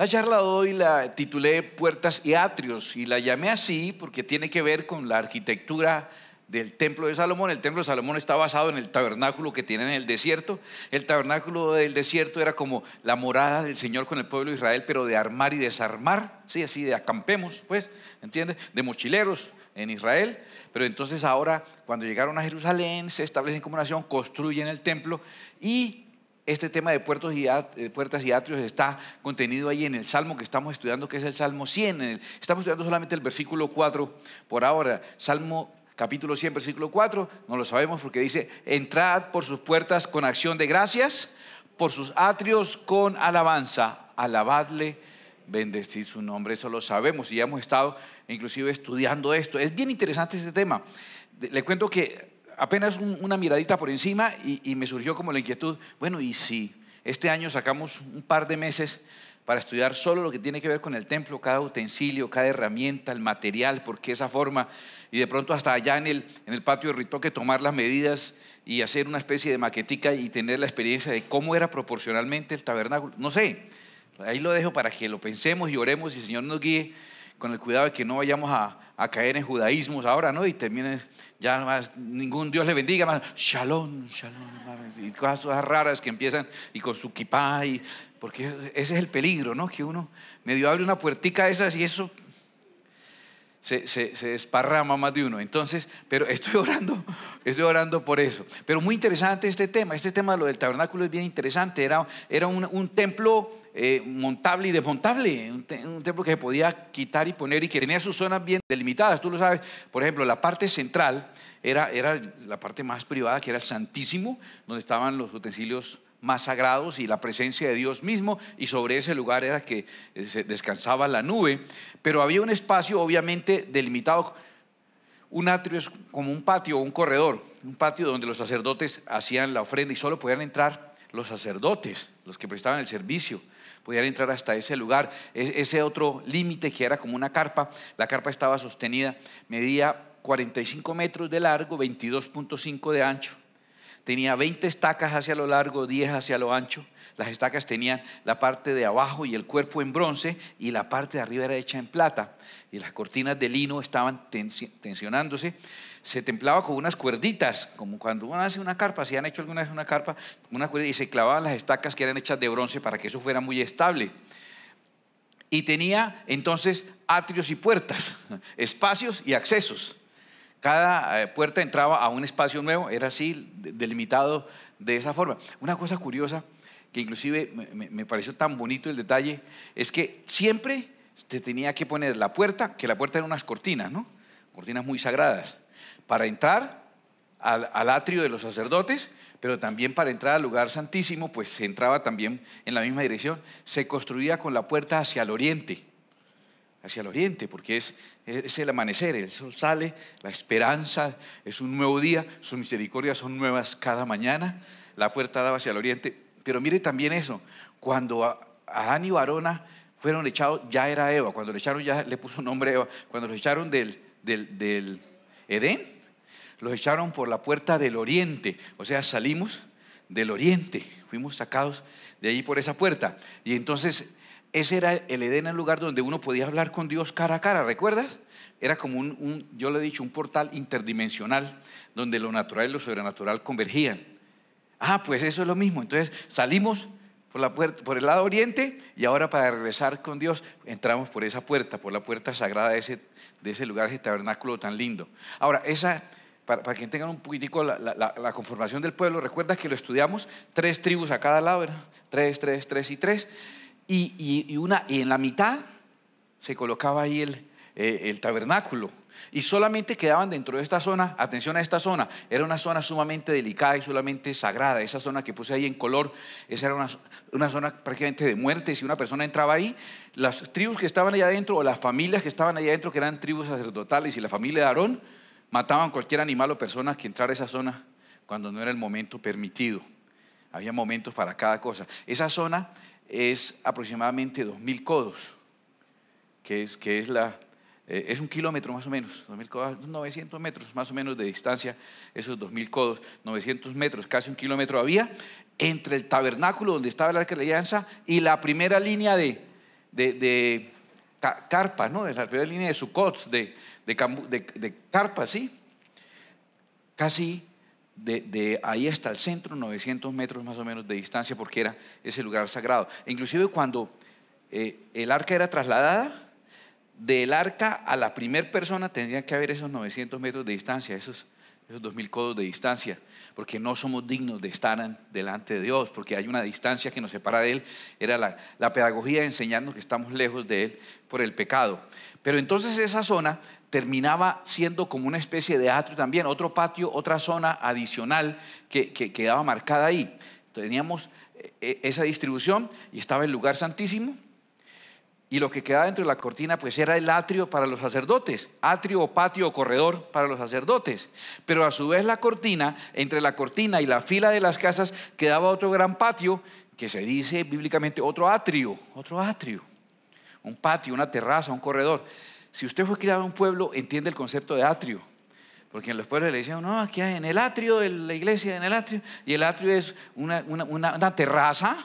La charla la titulé Puertas y Atrios y la llamé así porque tiene que ver con la arquitectura del templo de Salomón. El templo de Salomón está basado en el tabernáculo que tienen en el desierto. El tabernáculo del desierto era como la morada del Señor con el pueblo de Israel, pero de armar y desarmar, sí, así de acampemos, pues, ¿entiendes? De mochileros en Israel. Pero entonces ahora, cuando llegaron a Jerusalén, se establecen como nación, construyen el templo y este tema de puertos y eh, puertas y atrios está contenido ahí en el Salmo que estamos estudiando, que es el Salmo 100. estamos estudiando solamente el versículo 4 por ahora. Salmo capítulo 100, versículo 4, no lo sabemos porque dice, entrad por sus puertas con acción de gracias, por sus atrios con alabanza, alabadle, bendecid su nombre, eso lo sabemos y ya hemos estado inclusive estudiando esto. Es bien interesante este tema. Le cuento que apenas una miradita por encima y, me surgió como la inquietud, bueno, ¿y si este año sacamos un par de meses para estudiar solo lo que tiene que ver con el templo, cada utensilio, cada herramienta, el material, porque esa forma, y de pronto hasta allá en el, en el patio de Ritoque tomar las medidas y hacer una especie de maquetica y tener la experiencia de cómo era proporcionalmente el tabernáculo. No sé, ahí lo dejo para que lo pensemos y oremos y el Señor nos guíe con el cuidado de que no vayamos a, a caer en judaísmos ahora, ¿no? Y termines ya más, ningún Dios le bendiga, más, shalom, shalom, y cosas raras que empiezan, y con su kipá, y, porque ese es el peligro, ¿no? Que uno medio abre una puertica de esas y eso se, se, más de uno. Entonces, pero estoy orando, estoy orando por eso. Pero muy interesante este tema. Este tema de lo del tabernáculo es bien interesante. Era, era un, templo eh, montable y desmontable, un, templo que se podía quitar y poner y que tenía sus zonas bien delimitadas. Tú lo sabes, por ejemplo, la parte central era, era la parte más privada, que era el Santísimo, donde estaban los utensilios más sagrados y la presencia de Dios mismo, y sobre ese lugar era que eh, descansaba la nube, pero había un espacio obviamente delimitado, un atrio es como un patio, un corredor, un patio donde los sacerdotes hacían la ofrenda y solo podían entrar los sacerdotes, los que prestaban el servicio, podían entrar hasta ese lugar, e, ese otro límite que era como una carpa, la carpa estaba sostenida, medía 45 metros de largo, 22.5 de ancho, Tenía 20 estacas hacia lo largo, 10 hacia lo ancho. Las estacas tenían la parte de abajo y el cuerpo en bronce y la parte de arriba era hecha en plata. Y las cortinas de lino estaban tensionándose. Se templaba con unas cuerditas, como cuando uno hace una carpa, si han hecho alguna vez una carpa, una cuerda y se clavaban las estacas que eran hechas de bronce para que eso fuera muy estable. Y tenía entonces atrios y puertas, espacios y accesos. Cada eh, puerta entraba a un espacio nuevo, era así, delimitado de esa forma. Una cosa curiosa, que inclusive me, pareció tan bonito el detalle, es que siempre se tenía que poner la puerta, que la puerta era unas cortinas, ¿no? Cortinas muy sagradas, para entrar al, atrio de los sacerdotes, pero también para entrar al lugar santísimo, pues se entraba también en la misma dirección, se construía con la puerta hacia el oriente hacia el oriente, porque es, es el amanecer, el sol sale, la esperanza es un nuevo día, sus misericordias son nuevas cada mañana, la puerta daba hacia el oriente. Pero mire también eso, cuando Adán y Barona fueron echados, ya era Eva, cuando le echaron ya le puso nombre Eva, cuando los echaron del, del, del Edén, los echaron por la puerta del oriente, o sea, salimos del oriente, fuimos sacados de allí por esa puerta. Y entonces ese era el Edén, el lugar donde uno podía hablar con Dios cara a cara, ¿recuerdas? Era como un, yo le he dicho, un portal interdimensional donde lo natural y lo sobrenatural convergían. Ah, pues eso es lo mismo. Entonces salimos por, la puerta, por el lado oriente y ahora para regresar con Dios entramos por esa puerta, por la puerta sagrada de ese, de ese lugar, ese tabernáculo tan lindo. Ahora, esa, para, quien tenga tengan un poquitico la, conformación del pueblo, recuerda que lo estudiamos, tres tribus a cada lado, tres, tres, tres y tres y, en la mitad se colocaba ahí eh, el, tabernáculo. Y solamente quedaban dentro de esta zona, atención a esta zona, era una zona sumamente delicada y solamente sagrada. Esa zona que puse ahí en color, esa era una, zona prácticamente de muerte. Si una persona entraba ahí, las tribus que estaban allá adentro o las familias que estaban allá adentro, que eran tribus sacerdotales y la familia de Aarón, mataban cualquier animal o persona que entrara a esa zona cuando no era el momento permitido. Había momentos para cada cosa. Esa zona es aproximadamente 2.000 codos, que es, es, la, eh, es un kilómetro más o menos, codos, 900 metros más o menos de distancia, esos 2.000 codos, 900 metros, casi un kilómetro había, entre el tabernáculo donde estaba el arca de la alianza y la primera línea de, de, carpas, ¿no? la primera línea de sucots, de, de, de carpas, ¿sí? Casi de, ahí hasta el centro, 900 metros más o menos de distancia, porque era ese lugar sagrado. inclusive cuando eh, el arca era trasladada, del arca a la primera persona tendrían que haber esos 900 metros de distancia, esos, esos 2.000 codos de distancia, porque no somos dignos de estar delante de Dios, porque hay una distancia que nos separa de Él. Era la, la pedagogía de enseñarnos que estamos lejos de Él por el pecado. Pero entonces esa zona terminaba siendo como una especie de atrio también, otro patio, otra zona adicional que, quedaba marcada ahí. Teníamos eh, eh, esa distribución y estaba el lugar santísimo. Y lo que quedaba dentro de la cortina pues era el atrio para los sacerdotes, atrio o patio o corredor para los sacerdotes. Pero a su vez la cortina, entre la cortina y la fila de las casas quedaba otro gran patio que se dice bíblicamente otro atrio, otro atrio, un patio, una terraza, un corredor. Si usted fue criado en un pueblo, entiende el concepto de atrio. Porque en los pueblos le decían, no, aquí en el atrio de la iglesia, en el atrio. Y el atrio es una, terraza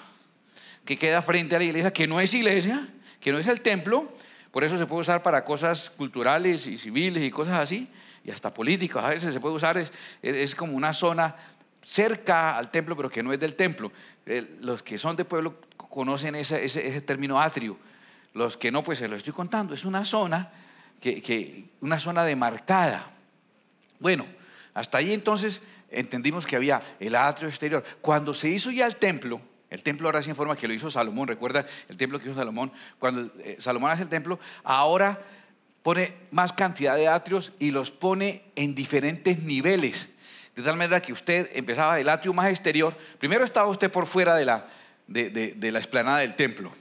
que queda frente a la iglesia, que no es iglesia, que no es el templo. Por eso se puede usar para cosas culturales y civiles y cosas así, y hasta políticas. A veces se puede usar, es, como una zona cerca al templo, pero que no es del templo. Eh, los que son de pueblo conocen ese término atrio los que no, pues se lo estoy contando. Es una zona, que, una zona demarcada. Bueno, hasta ahí entonces entendimos que había el atrio exterior. Cuando se hizo ya el templo, el templo ahora se informa que lo hizo Salomón, recuerda el templo que hizo Salomón. Cuando eh, Salomón hace el templo, ahora pone más cantidad de atrios y los pone en diferentes niveles. De tal manera que usted empezaba el atrio más exterior. Primero estaba usted por fuera de la, esplanada de la explanada del templo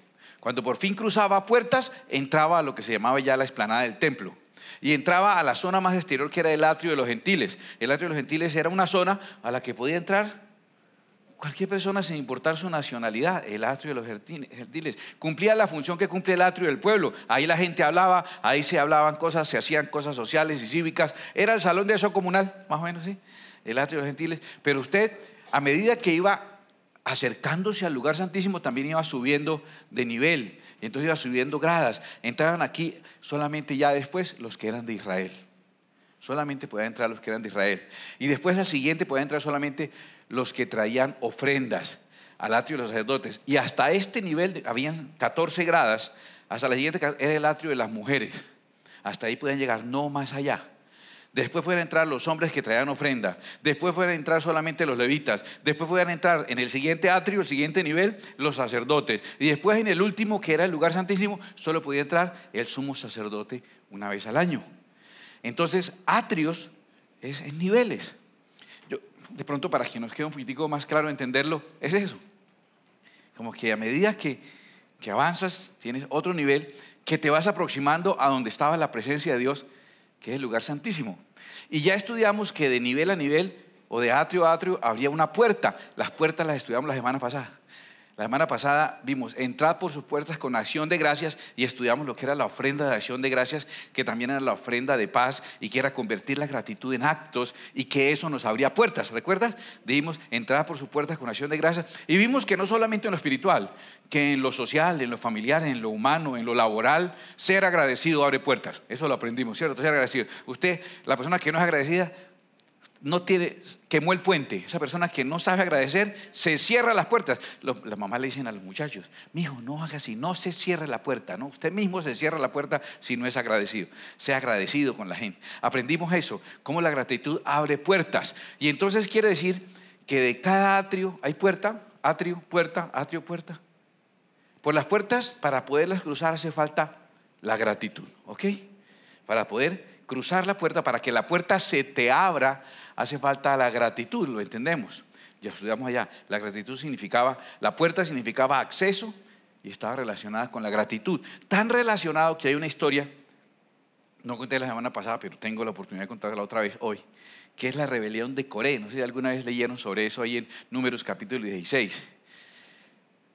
cuando por fin cruzaba puertas, entraba a lo que se llamaba ya la explanada del templo. Y entraba a la zona más exterior que era el atrio de los gentiles. El atrio de los gentiles era una zona a la que podía entrar cualquier persona sin importar su nacionalidad, el atrio de los gentiles. Cumplía la función que cumple el atrio del pueblo. Ahí la gente hablaba, ahí se hablaban cosas, se hacían cosas sociales y cívicas. Era el salón de eso comunal, más o menos, ¿sí? El atrio de los gentiles. Pero usted, a medida que iba acercándose al lugar santísimo también iba subiendo de nivel, entonces iba subiendo gradas. Entraban aquí solamente ya después los que eran de Israel. Solamente podían entrar los que eran de Israel. Y después al siguiente podían entrar solamente los que traían ofrendas al atrio de los sacerdotes. Y hasta este nivel habían 14 gradas, hasta la siguiente era el atrio de las mujeres. Hasta ahí podían llegar, no más allá. Después fueron a entrar los hombres que traían ofrenda. Después fueron a entrar solamente los levitas. Después fueron a entrar en el siguiente atrio, el siguiente nivel, los sacerdotes. Y después en el último, que era el lugar santísimo, solo podía entrar el sumo sacerdote una vez al año. Entonces, atrios es en niveles. de pronto, para que nos quede un poquitico más claro entenderlo, es eso. Como que a medida que, que avanzas, tienes otro nivel, que te vas aproximando a donde estaba la presencia de Dios que es el lugar santísimo. Y ya estudiamos que de nivel a nivel o de atrio a atrio habría una puerta. Las puertas las estudiamos la semana pasada. La semana pasada vimos entrar por sus puertas con acción de gracias y estudiamos lo que era la ofrenda de acción de gracias, que también era la ofrenda de paz y que era convertir la gratitud en actos y que eso nos abría puertas. ¿Recuerdas? Dijimos entrar por sus puertas con acción de gracias y vimos que no solamente en lo espiritual, que en lo social, en lo familiar, en lo humano, en lo laboral, ser agradecido abre puertas. Eso lo aprendimos, ¿cierto? Ser agradecido. Usted, la persona que no es agradecida, no tiene, quemó el puente. Esa persona que no sabe agradecer se cierra las puertas. las mamás le dicen a los muchachos, mijo, no haga así, no se cierre la puerta, ¿no? Usted mismo se cierra la puerta si no es agradecido. Sea agradecido con la gente. Aprendimos eso, cómo la gratitud abre puertas. Y entonces quiere decir que de cada atrio hay puerta, atrio, puerta, atrio, puerta. Por las puertas, para poderlas cruzar hace falta la gratitud, ¿ok? Para poder cruzar la puerta, para que la puerta se te abra, hace falta la gratitud, lo entendemos. Ya estudiamos allá. La gratitud significaba, la puerta significaba acceso y estaba relacionada con la gratitud. Tan relacionado que hay una historia, no conté la semana pasada, pero tengo la oportunidad de contarla otra vez hoy, que es la rebelión de Coré. No sé si alguna vez leyeron sobre eso ahí en Números capítulo 16.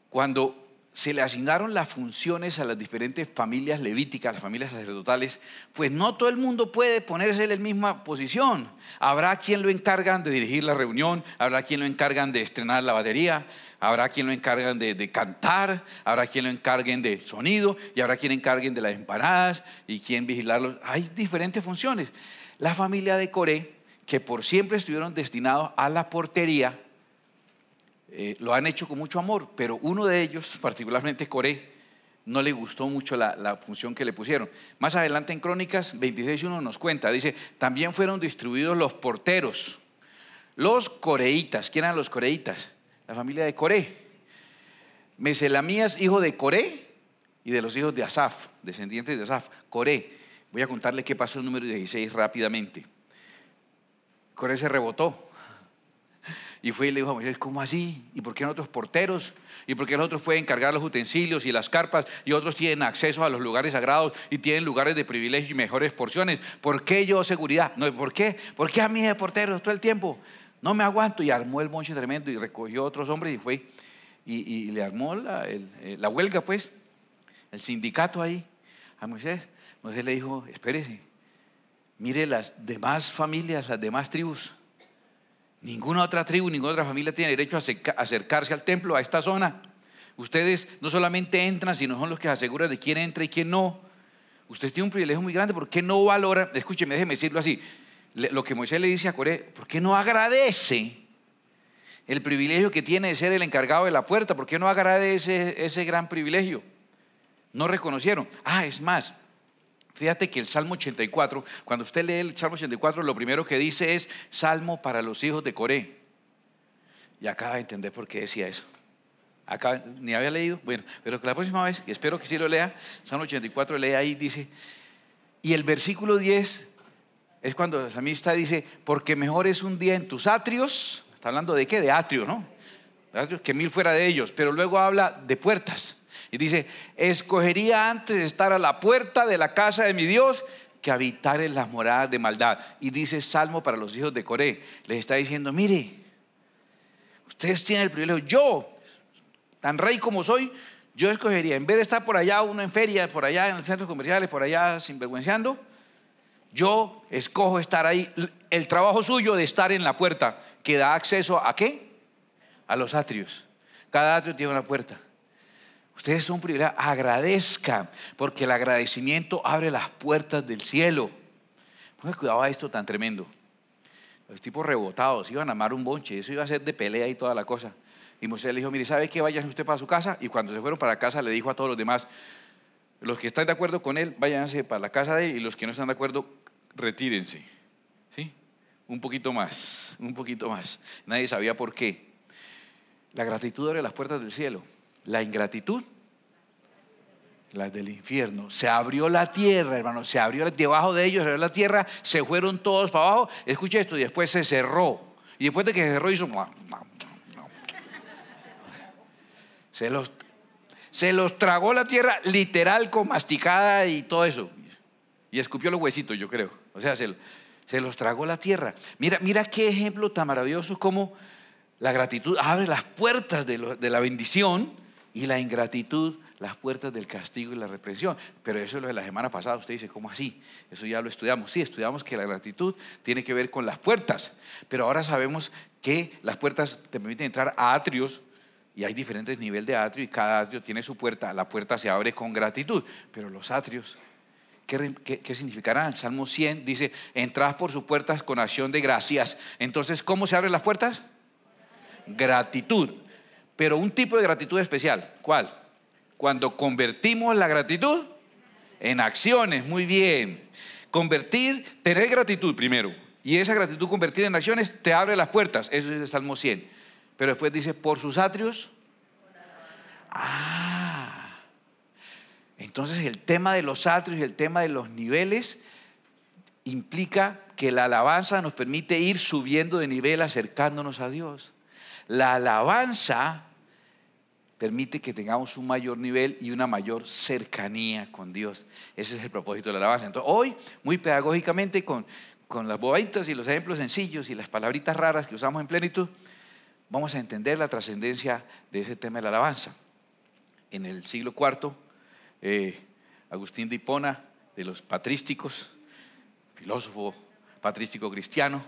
Cuando se le asignaron las funciones a las diferentes familias levíticas, las familias sacerdotales, pues no todo el mundo puede ponerse en la misma posición. Habrá quien lo encargan de dirigir la reunión, habrá quien lo encargan de estrenar la batería, habrá quien lo encargan de, cantar, habrá quien lo encarguen de sonido y habrá quien encarguen de las empanadas y quien vigilarlos. Hay diferentes funciones. La familia de Coré, que por siempre estuvieron destinados a la portería, eh, lo han hecho con mucho amor, pero uno de ellos, particularmente Coré, no le gustó mucho la, función que le pusieron. Más adelante en Crónicas 26.1 nos cuenta, dice, también fueron distribuidos los porteros, los coreitas. ¿Quién eran los coreitas? La familia de Coré. Meselamías, hijo de Coré, y de los hijos de Asaf, descendientes de Asaf, Coré. Voy a contarle qué pasó en el número 16 rápidamente. Coré se rebotó, y fue y le dijo a Moisés, ¿cómo así? ¿Y por qué otros porteros? ¿Y por qué los otros pueden cargar los utensilios y las carpas? Y otros tienen acceso a los lugares sagrados y tienen lugares de privilegio y mejores porciones. ¿Por qué yo seguridad? No, ¿por qué? ¿Por qué a mí de porteros todo el tiempo? No me aguanto. Y armó el monche tremendo y recogió a otros hombres y fue y, le armó la, eh, la huelga, pues, el sindicato ahí a Moisés. Moisés le dijo, espérese, mire las demás familias, las demás tribus Ninguna otra tribu, ninguna otra familia tiene derecho a acercarse al templo, a esta zona. Ustedes no solamente entran, sino son los que aseguran de quién entra y quién no. Usted tiene un privilegio muy grande, ¿por qué no valora? Escúcheme, déjeme decirlo así. Lo que Moisés le dice a Coré, ¿por qué no agradece el privilegio que tiene de ser el encargado de la puerta? ¿Por qué no agradece ese gran privilegio? No reconocieron. Ah, es más, Fíjate que el Salmo 84, cuando usted lee el Salmo 84, lo primero que dice es Salmo para los hijos de Coré. Y acaba de entender por qué decía eso. Acaba, ni había leído. Bueno, pero que la próxima vez, y espero que sí lo lea, Salmo 84 lee ahí, dice, y el versículo 10 es cuando el salmista dice, porque mejor es un día en tus atrios, está hablando de qué, de atrio, ¿no? que mil fuera de ellos, pero luego habla de puertas. Y dice, escogería antes de estar a la puerta de la casa de mi Dios que habitar en las moradas de maldad. Y dice Salmo para los hijos de Coré, les está diciendo, mire, ustedes tienen el privilegio, yo, tan rey como soy, yo escogería, en vez de estar por allá, uno en feria, por allá en los centros comerciales, por allá sinvergüenciando, yo escojo estar ahí. El trabajo suyo de estar en la puerta, que da acceso a qué? A los atrios. Cada atrio tiene una puerta. Ustedes son prioridad, agradezca, porque el agradecimiento abre las puertas del cielo. Pues qué cuidaba esto tan tremendo. Los tipos rebotados iban a amar un bonche, eso iba a ser de pelea y toda la cosa. Y Moisés le dijo, mire, ¿sabe qué? Váyanse usted para su casa. Y cuando se fueron para casa le dijo a todos los demás, los que están de acuerdo con él, váyanse para la casa de él y los que no están de acuerdo, retírense. ¿Sí? Un poquito más, un poquito más. Nadie sabía por qué. La gratitud abre las puertas del cielo la ingratitud, La del infierno. Se abrió la tierra, hermano, se abrió debajo de ellos, se abrió la tierra, se fueron todos para abajo. Escucha esto, y después se cerró. Y después de que se cerró hizo... Se los, se los tragó la tierra literal con masticada y todo eso. Y escupió los huesitos, yo creo. O sea, se, los tragó la tierra. Mira, mira qué ejemplo tan maravilloso como la gratitud abre las puertas de la bendición y la ingratitud, las puertas del castigo y la represión. Pero eso es lo de la semana pasada. Usted dice, ¿cómo así? Eso ya lo estudiamos. Sí, estudiamos que la gratitud tiene que ver con las puertas. Pero ahora sabemos que las puertas te permiten entrar a atrios y hay diferentes niveles de atrios y cada atrio tiene su puerta. La puerta se abre con gratitud. Pero los atrios, ¿qué, significarán? El Salmo 100 dice, entrad por sus puertas con acción de gracias. Entonces, ¿cómo se abren las puertas? Gratitud. Pero un tipo de gratitud especial, ¿cuál? Cuando convertimos la gratitud en acciones, muy bien. Convertir, tener gratitud primero. Y esa gratitud convertida en acciones te abre las puertas. Eso es el Salmo 100. Pero después dice, por sus atrios. Ah. Entonces el tema de los atrios y el tema de los niveles implica que la alabanza nos permite ir subiendo de nivel, acercándonos a Dios. La alabanza permite que tengamos un mayor nivel y una mayor cercanía con Dios. Ese es el propósito de la alabanza. Entonces, hoy, muy pedagógicamente, con, las bobaitas y los ejemplos sencillos y las palabritas raras que usamos en plenitud, vamos a entender la trascendencia de ese tema de la alabanza. En el siglo IV, eh, Agustín de Hipona, de los patrísticos, filósofo patrístico cristiano,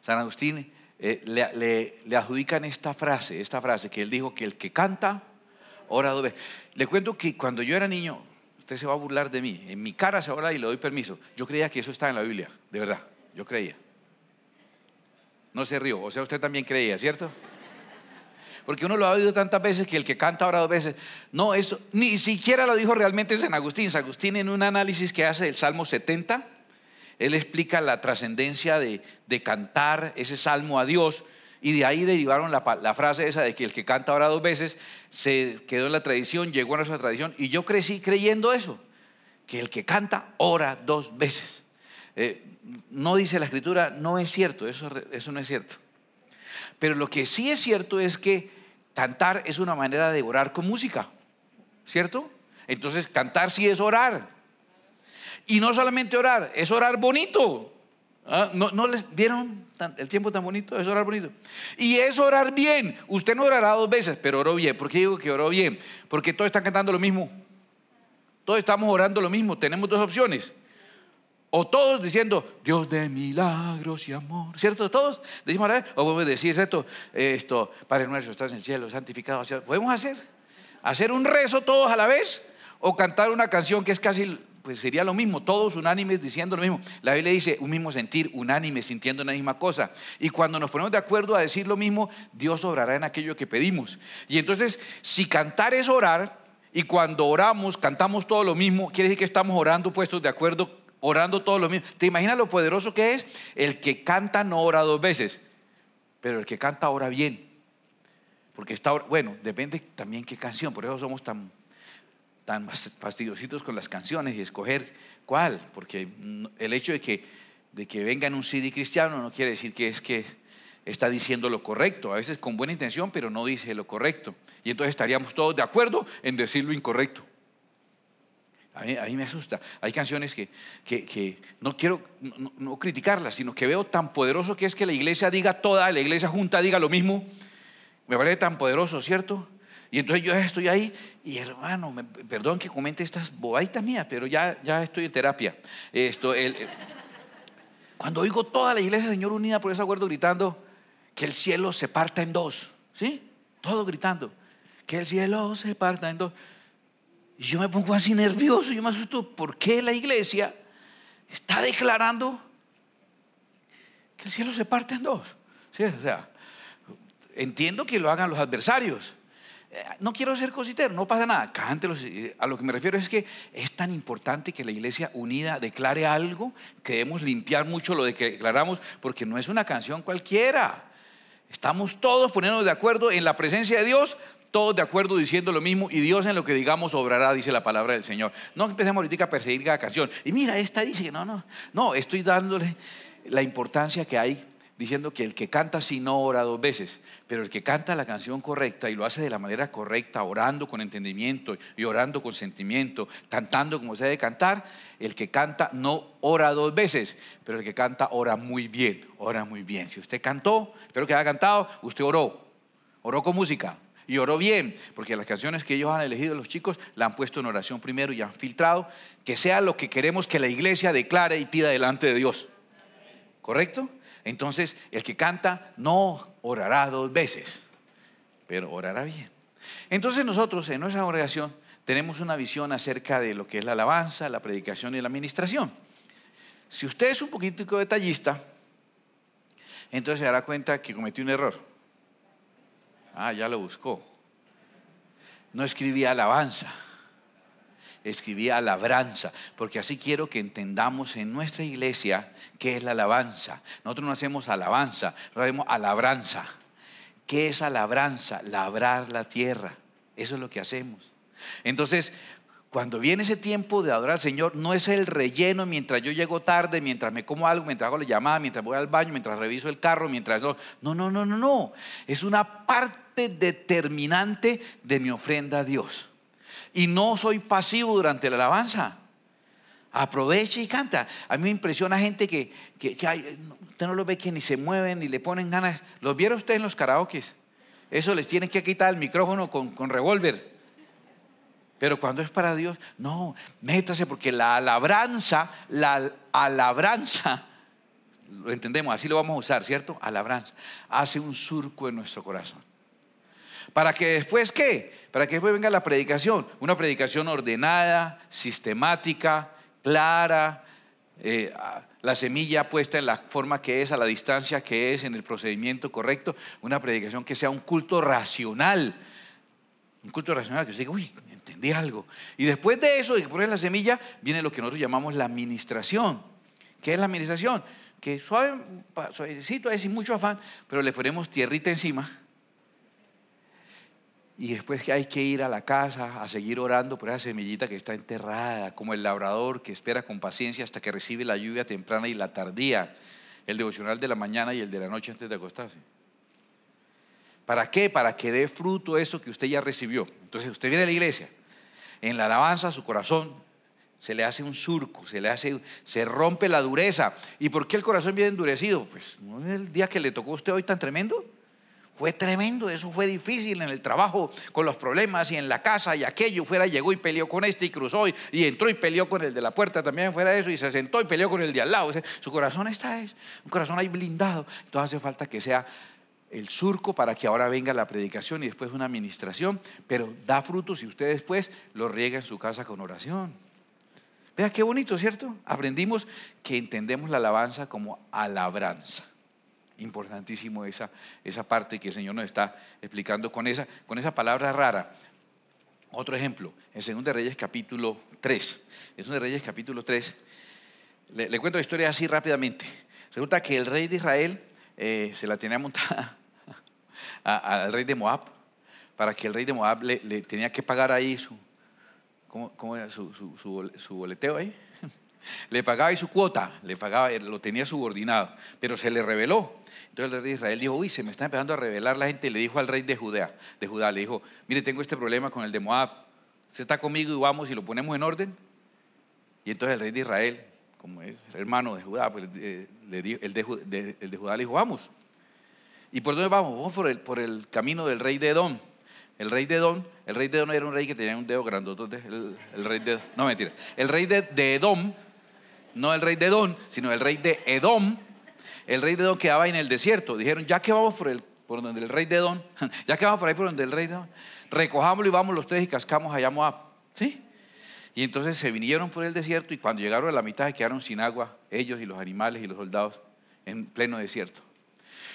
San Agustín eh, le, adjudican esta frase, esta frase que él dijo que el que canta, ora dos veces. Le cuento que cuando yo era niño, usted se va a burlar de mí, en mi cara se ora y le doy permiso. Yo creía que eso estaba en la Biblia, de verdad, yo creía. No se río, o sea, usted también creía, ¿cierto? Porque uno lo ha oído tantas veces que el que canta ahora dos veces. No, eso ni siquiera lo dijo realmente San Agustín. San Agustín en un análisis que hace del Salmo 70, él explica la trascendencia de, cantar ese salmo a Dios y de ahí derivaron la, frase esa de que el que canta ora dos veces se quedó en la tradición, llegó a nuestra tradición y yo crecí creyendo eso, que el que canta ora dos veces. Eh, no dice la escritura, no es cierto, eso, eso no es cierto. Pero lo que sí es cierto es que cantar es una manera de orar con música, ¿cierto? Entonces cantar sí es orar, y no solamente orar, es orar bonito. Ah, ¿No, les vieron el tiempo tan bonito? Es orar bonito. Y es orar bien. Usted no orará dos veces, pero oró bien. ¿Por qué digo que oró bien? Porque todos están cantando lo mismo. Todos estamos orando lo mismo. Tenemos dos opciones. O todos diciendo, Dios de milagros y amor. ¿Cierto? Todos decimos, vez. o podemos decir ¿cierto? esto, Padre nuestro, estás en el cielo, santificado. Podemos hacer, hacer un rezo todos a la vez o cantar una canción que es casi pues sería lo mismo, todos unánimes diciendo lo mismo. La Biblia dice un mismo sentir, unánime, sintiendo la misma cosa. Y cuando nos ponemos de acuerdo a decir lo mismo, Dios obrará en aquello que pedimos. Y entonces, si cantar es orar, y cuando oramos, cantamos todo lo mismo, quiere decir que estamos orando puestos de acuerdo, orando todo lo mismo. ¿Te imaginas lo poderoso que es? El que canta no ora dos veces, pero el que canta ora bien. Porque está, bueno, depende también qué canción, por eso somos tan tan fastidiositos con las canciones y escoger cuál, porque el hecho de que, de que venga en un CD cristiano no quiere decir que es que está diciendo lo correcto, a veces con buena intención, pero no dice lo correcto. Y entonces estaríamos todos de acuerdo en decir lo incorrecto. A mí, me asusta. Hay canciones que, que, no quiero no criticarlas, sino que veo tan poderoso que es que la iglesia diga toda, la iglesia junta diga lo mismo. Me parece tan poderoso, ¿cierto? Y entonces yo estoy ahí y hermano, perdón que comente estas bobaitas mías, pero ya, ya estoy en terapia. Esto, cuando oigo toda la iglesia, Señor, unida por ese acuerdo gritando que el cielo se parta en dos, ¿sí? Todo gritando, que el cielo se parta en dos. Y yo me pongo así nervioso, yo me asusto, ¿por qué la iglesia está declarando que el cielo se parte en dos? O sea, entiendo que lo hagan los adversarios, no quiero ser cositero, no pasa nada, cántelos. A lo que me refiero es que es tan importante que la iglesia unida declare algo, que debemos limpiar mucho lo de que declaramos, porque no es una canción cualquiera. Estamos todos poniéndonos de acuerdo en la presencia de Dios, todos de acuerdo diciendo lo mismo, y Dios en lo que digamos obrará, dice la palabra del Señor. No empecemos ahorita a perseguir cada canción. Y mira, esta dice, no, no, no, estoy dándole la importancia que hay diciendo que el que canta si no ora dos veces, pero el que canta la canción correcta y lo hace de la manera correcta, orando con entendimiento y orando con sentimiento, cantando como se debe cantar, el que canta no ora dos veces, pero el que canta ora muy bien, ora muy bien. Si usted cantó, espero que haya cantado, usted oró, oró con música, y oró bien, porque las canciones que ellos han elegido los chicos la han puesto en oración primero y han filtrado, que sea lo que queremos que la iglesia declare y pida delante de Dios. ¿Correcto? Entonces, el que canta no orará dos veces, pero orará bien. Entonces nosotros en nuestra oración tenemos una visión acerca de lo que es la alabanza, la predicación y la administración. Si usted es un poquito detallista, entonces se dará cuenta que cometió un error. Ah, ya lo buscó. No escribía alabanza Escribía alabranza porque así quiero que entendamos en nuestra iglesia qué es la alabanza. Nosotros no hacemos alabanza, lo hacemos alabranza. ¿Qué es alabranza? Labrar la tierra. Eso es lo que hacemos. Entonces, cuando viene ese tiempo de adorar al Señor, no es el relleno mientras yo llego tarde, mientras me como algo, mientras hago la llamada, mientras voy al baño, mientras reviso el carro, mientras... No, no, no, no, no. Es una parte determinante de mi ofrenda a Dios y no soy pasivo durante la alabanza. Aprovecha y canta. A mí me impresiona gente que, usted no lo ve que ni se mueven ni le ponen ganas. ¿Los vieron ustedes en los karaokes? Eso les tienen que quitar el micrófono con, con revólver. Pero cuando es para Dios, no, métase porque la alabanza, la alabanza, lo entendemos, así lo vamos a usar, ¿cierto? Alabanza hace un surco en nuestro corazón. Para que después, ¿qué? Para que después venga la predicación. Una predicación ordenada, sistemática, clara, eh, la semilla puesta en la forma que es, a la distancia que es, en el procedimiento correcto. Una predicación que sea un culto racional. Un culto racional que usted diga, uy, entendí algo. Y después de eso, de la semilla, viene lo que nosotros llamamos la administración. ¿Qué es la administración? Que suave, suavecito, es sin mucho afán, pero le ponemos tierrita encima y después hay que ir a la casa a seguir orando por esa semillita que está enterrada, como el labrador que espera con paciencia hasta que recibe la lluvia temprana y la tardía, el devocional de la mañana y el de la noche antes de acostarse. ¿Para qué? Para que dé fruto eso que usted ya recibió. Entonces usted viene a la iglesia, en la alabanza su corazón se le hace un surco, se le hace, se rompe la dureza. ¿Y por qué el corazón viene endurecido? Pues no es el día que le tocó a usted hoy tan tremendo. Fue tremendo, eso fue difícil en el trabajo, con los problemas y en la casa y aquello. Fuera llegó y peleó con este y cruzó y, entró y peleó con el de la puerta también fuera eso y se sentó y peleó con el de al lado. su corazón está es un corazón ahí blindado. Entonces hace falta que sea el surco para que ahora venga la predicación y después una administración, pero da frutos y usted después lo riega en su casa con oración. Vea qué bonito, ¿cierto? Aprendimos que entendemos la alabanza como alabranza. Importantísimo esa, esa parte que el Señor nos está explicando con esa, con esa palabra rara. Otro ejemplo, en 2 Reyes capítulo 3. En 2 Reyes capítulo 3, le, cuento la historia así rápidamente. Resulta que el rey de Israel eh, se la tenía montada al rey de Moab, para que el rey de Moab le, tenía que pagar ahí su, su, su boleteo ahí. Le pagaba y su cuota, le pagaba, eh, lo tenía subordinado, pero se le reveló. Entonces el rey de Israel dijo, uy, se me está empezando a revelar la gente, y le dijo al rey de Judea, de Judá, le dijo, mire, tengo este problema con el de Moab, usted está conmigo y vamos y lo ponemos en orden. Y entonces el rey de Israel, como es hermano de Judá, pues, eh, le el, de, Judá le dijo, vamos. ¿Y por dónde vamos? Vamos por el, camino del rey de Edom. El rey de Edom, el rey de Edom era un rey que tenía un dedo grandote. El, el rey de, no, mentira. El rey de Edom no el rey de Edom, sino el rey de Edom. El rey de Edom quedaba en el desierto. Dijeron, ya que vamos por, donde el rey de Edom, ya que vamos por ahí por donde el rey de Edom, recojámoslo y vamos los tres y cascamos allá Moab. ¿Sí? Y entonces se vinieron por el desierto y cuando llegaron a la mitad se quedaron sin agua, ellos y los animales y los soldados, en pleno desierto.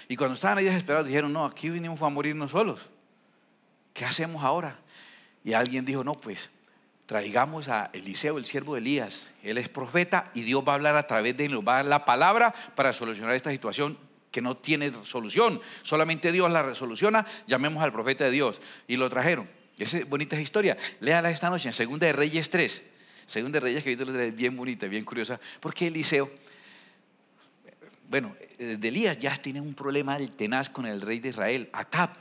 Y cuando estaban ahí desesperados dijeron, no, aquí vinimos a morirnos solos. ¿Qué hacemos ahora? Y alguien dijo, no, pues traigamos a Eliseo, el siervo de Elías. Él es profeta y Dios va a hablar a través de él, va a dar la palabra para solucionar esta situación que no tiene solución. Solamente Dios la resoluciona, llamemos al profeta de Dios. Y lo trajeron. Esa es bonita historia. Léala esta noche en Segunda de Reyes 3. Segunda de Reyes que es bien bonita, bien curiosa, porque Eliseo, bueno, eh, de Elías ya tiene un problema tenaz con el rey de Israel, Acab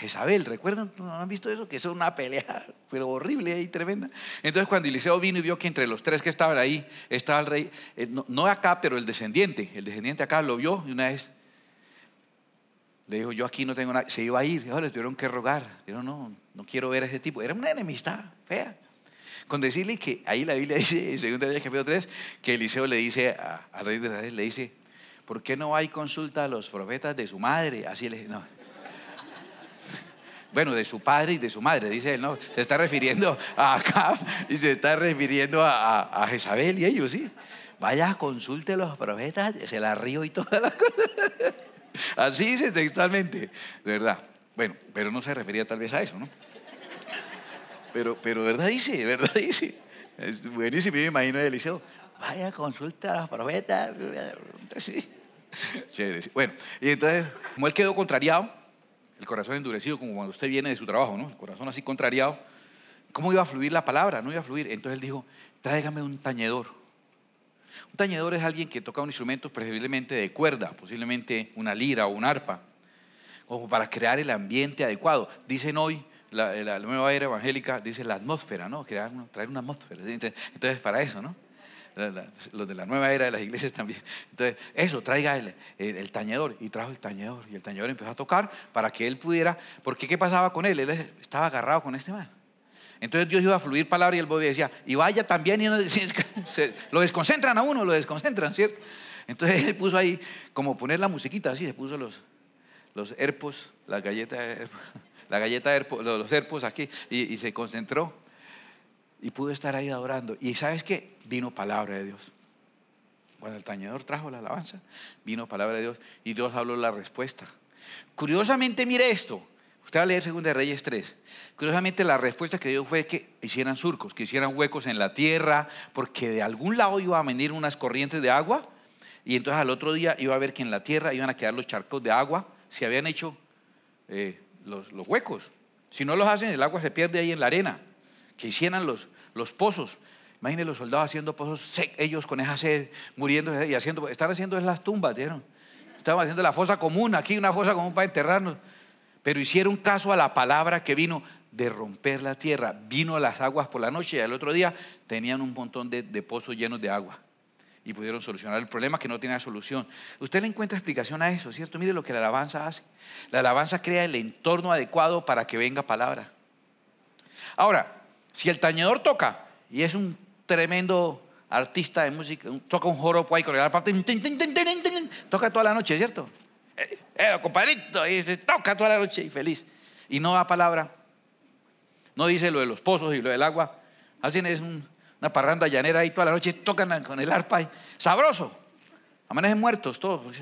Jezabel, ¿recuerdan? han visto eso? Que eso es una pelea, pero horrible y tremenda. Entonces cuando Eliseo vino y vio que entre los tres que estaban ahí estaba el rey, eh, no, acá, pero el descendiente, el descendiente acá lo vio y una vez le dijo, yo aquí no tengo nada, se iba a ir, les le tuvieron que rogar, dijeron, no, no quiero ver a ese tipo, era una enemistad fea. Con decirle que ahí la Biblia dice, en segunda Reyes capítulo 3, que Eliseo le dice al rey de Israel, le dice, ¿por qué no hay consulta a los profetas de su madre? Así le dice, no bueno, de su padre y de su madre, dice él, ¿no? Se está refiriendo a Acab y se está refiriendo a, Jezabel y ellos, ¿sí? Vaya, consulte a los profetas, se la río y toda la cosa. Así dice textualmente, de verdad. Bueno, pero no se refería tal vez a eso, ¿no? Pero, pero verdad dice, verdad dice. buenísimo, me imagino de Eliseo. Vaya, consulta a los profetas. Bueno, y entonces, él quedó contrariado el corazón endurecido, como cuando usted viene de su trabajo, ¿no? El corazón así contrariado. ¿Cómo iba a fluir la palabra? No iba a fluir. Entonces él dijo, tráigame un tañedor. Un tañedor es alguien que toca un instrumento preferiblemente de cuerda, posiblemente una lira o un arpa, como para crear el ambiente adecuado. Dicen hoy, la, nueva era evangélica dice la atmósfera, ¿no? Crear, traer una atmósfera. Entonces, para eso, ¿no? los de la nueva era de las iglesias también. Entonces, eso, traiga el, el, tañedor. Y trajo el tañedor. Y el tañedor empezó a tocar para que él pudiera. Porque, ¿qué pasaba con él? Él estaba agarrado con este mal Entonces Dios iba a fluir palabra y el bobo decía, y vaya también, y lo desconcentran a uno, lo desconcentran, ¿cierto? Entonces él puso ahí, como poner la musiquita, así se puso los, los herpos, la galleta, la galleta herpos los herpos aquí, y se concentró y pudo estar ahí adorando. Y sabes que Vino palabra de Dios. Cuando el tañedor trajo la alabanza, vino palabra de Dios y Dios habló la respuesta. Curiosamente, mire esto. Usted va a leer 2 Reyes 3. Curiosamente, la respuesta que dio fue que hicieran surcos, que hicieran huecos en la tierra, porque de algún lado iba a venir unas corrientes de agua. Y entonces al otro día iba a ver que en la tierra iban a quedar los charcos de agua. Se habían hecho eh, los, los huecos. Si no los hacen, el agua se pierde ahí en la arena que hicieran los, los pozos. Imagínense los soldados haciendo pozos, ellos con esa sed, muriendo y haciendo, están haciendo las tumbas, ¿vieron? Estaban haciendo la fosa común, aquí una fosa común para enterrarnos. Pero hicieron caso a la palabra que vino de romper la tierra. Vino a las aguas por la noche y al otro día tenían un montón de, de pozos llenos de agua. Y pudieron solucionar el problema que no tenía solución. Usted le encuentra explicación a eso, ¿cierto? Mire lo que la alabanza hace. La alabanza crea el entorno adecuado para que venga palabra. Ahora, si el tañedor toca y es un tremendo artista de música, toca un joropo ahí con el arpa toca toda la noche, ¿cierto? Eh, eh, compadrito, y dice, toca toda la noche y feliz. Y no da palabra, no dice lo de los pozos y lo del agua. Hacen es una parranda llanera ahí toda la noche, tocan con el arpa, sabroso. Amanecen muertos todos.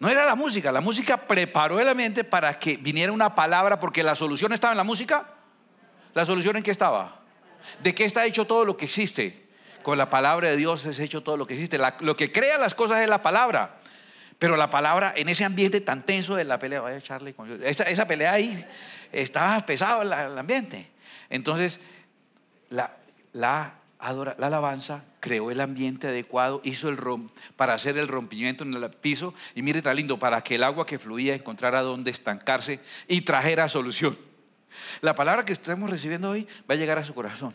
No era la música, la música preparó el ambiente para que viniera una palabra, porque la solución estaba en la música. ¿La solución en qué estaba? ¿De qué está hecho todo lo que existe? Con la palabra de Dios es hecho todo lo que existe. lo que crea las cosas es la palabra. Pero la palabra, en ese ambiente tan tenso de la pelea, vaya Charlie, con esa, pelea ahí Estaba pesado el ambiente. Entonces, la, alabanza creó el ambiente adecuado, hizo el rom, para hacer el rompimiento en el piso y mire tan lindo, para que el agua que fluía encontrara dónde estancarse y trajera solución. La palabra que estamos recibiendo hoy va a llegar a su corazón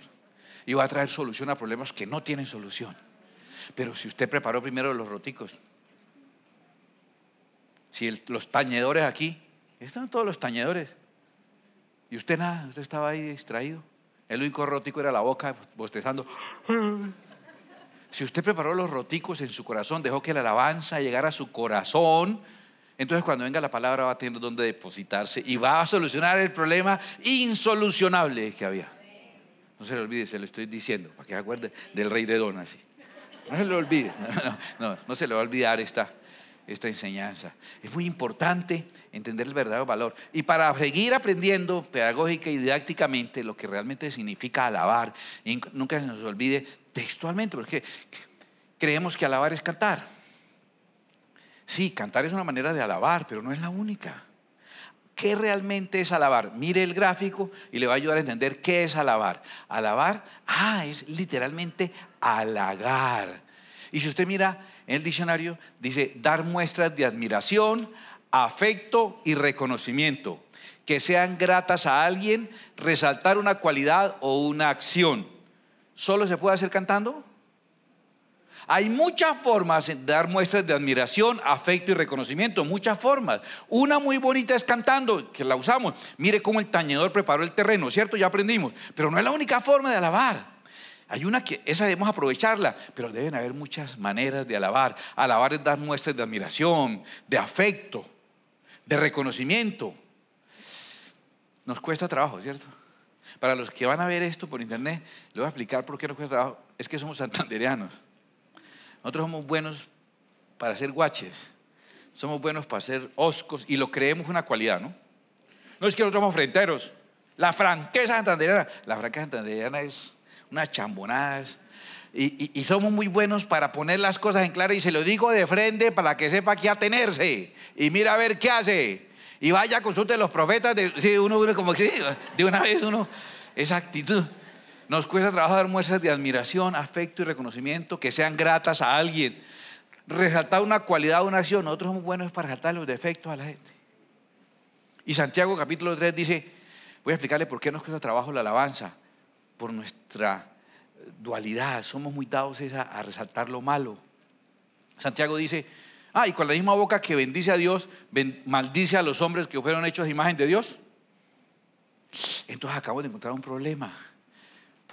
y va a traer solución a problemas que no tienen solución. Pero si usted preparó primero los roticos, si los tañedores aquí, están todos los tañedores, y usted nada, usted estaba ahí distraído. El único rotico era la boca bostezando. Si usted preparó los roticos en su corazón, dejó que la alabanza llegara a su corazón, entonces cuando venga la palabra va a tener donde depositarse y va a solucionar el problema insolucionable que había. No se le olvide, se lo estoy diciendo, para que se acuerde del rey de Don No se lo olvide, no, se le va a olvidar esta, enseñanza. Es muy importante entender el verdadero valor. Y para seguir aprendiendo pedagógica y didácticamente lo que realmente significa alabar, nunca se nos olvide textualmente, porque creemos que alabar es cantar. Sí, cantar es una manera de alabar, pero no es la única. ¿Qué realmente es alabar? Mire el gráfico y le va a ayudar a entender qué es alabar. Alabar, ah, es literalmente halagar. Y si usted mira en el diccionario, dice dar muestras de admiración, afecto y reconocimiento, que sean gratas a alguien, resaltar una cualidad o una acción. ¿Solo se puede hacer cantando? Hay muchas formas de dar muestras de admiración, afecto y reconocimiento, muchas formas. Una muy bonita es cantando, que la usamos. Mire cómo el tañedor preparó el terreno, ¿cierto? Ya aprendimos. Pero no es la única forma de alabar. Hay una que esa debemos aprovecharla, pero deben haber muchas maneras de alabar. Alabar es dar muestras de admiración, de afecto, de reconocimiento. Nos cuesta trabajo, ¿cierto? Para los que van a ver esto por internet, les voy a explicar por qué nos cuesta trabajo. Es que somos santandereanos. Nosotros somos buenos para ser guaches, somos buenos para ser oscos y lo creemos una cualidad, ¿no? No es que nosotros somos fronteros. La franqueza santandereana, la franqueza santandereana es unas chambonadas. Y, y, somos muy buenos para poner las cosas en claro y se lo digo de frente para que sepa qué atenerse y mira a ver qué hace. Y vaya, consulte a los profetas. De, uno, uno como que de una vez uno, esa actitud. Nos cuesta trabajo dar muestras de admiración, afecto y reconocimiento que sean gratas a alguien. Resaltar una cualidad o una acción. Nosotros somos buenos para resaltar los defectos a la gente. Y Santiago capítulo 3 dice, voy a explicarle por qué nos cuesta trabajo la alabanza. Por nuestra dualidad. Somos muy dados a, resaltar lo malo. Santiago dice, ah, y con la misma boca que bendice a Dios, maldice a los hombres que fueron hechos imagen de Dios. Entonces acabo de encontrar un problema.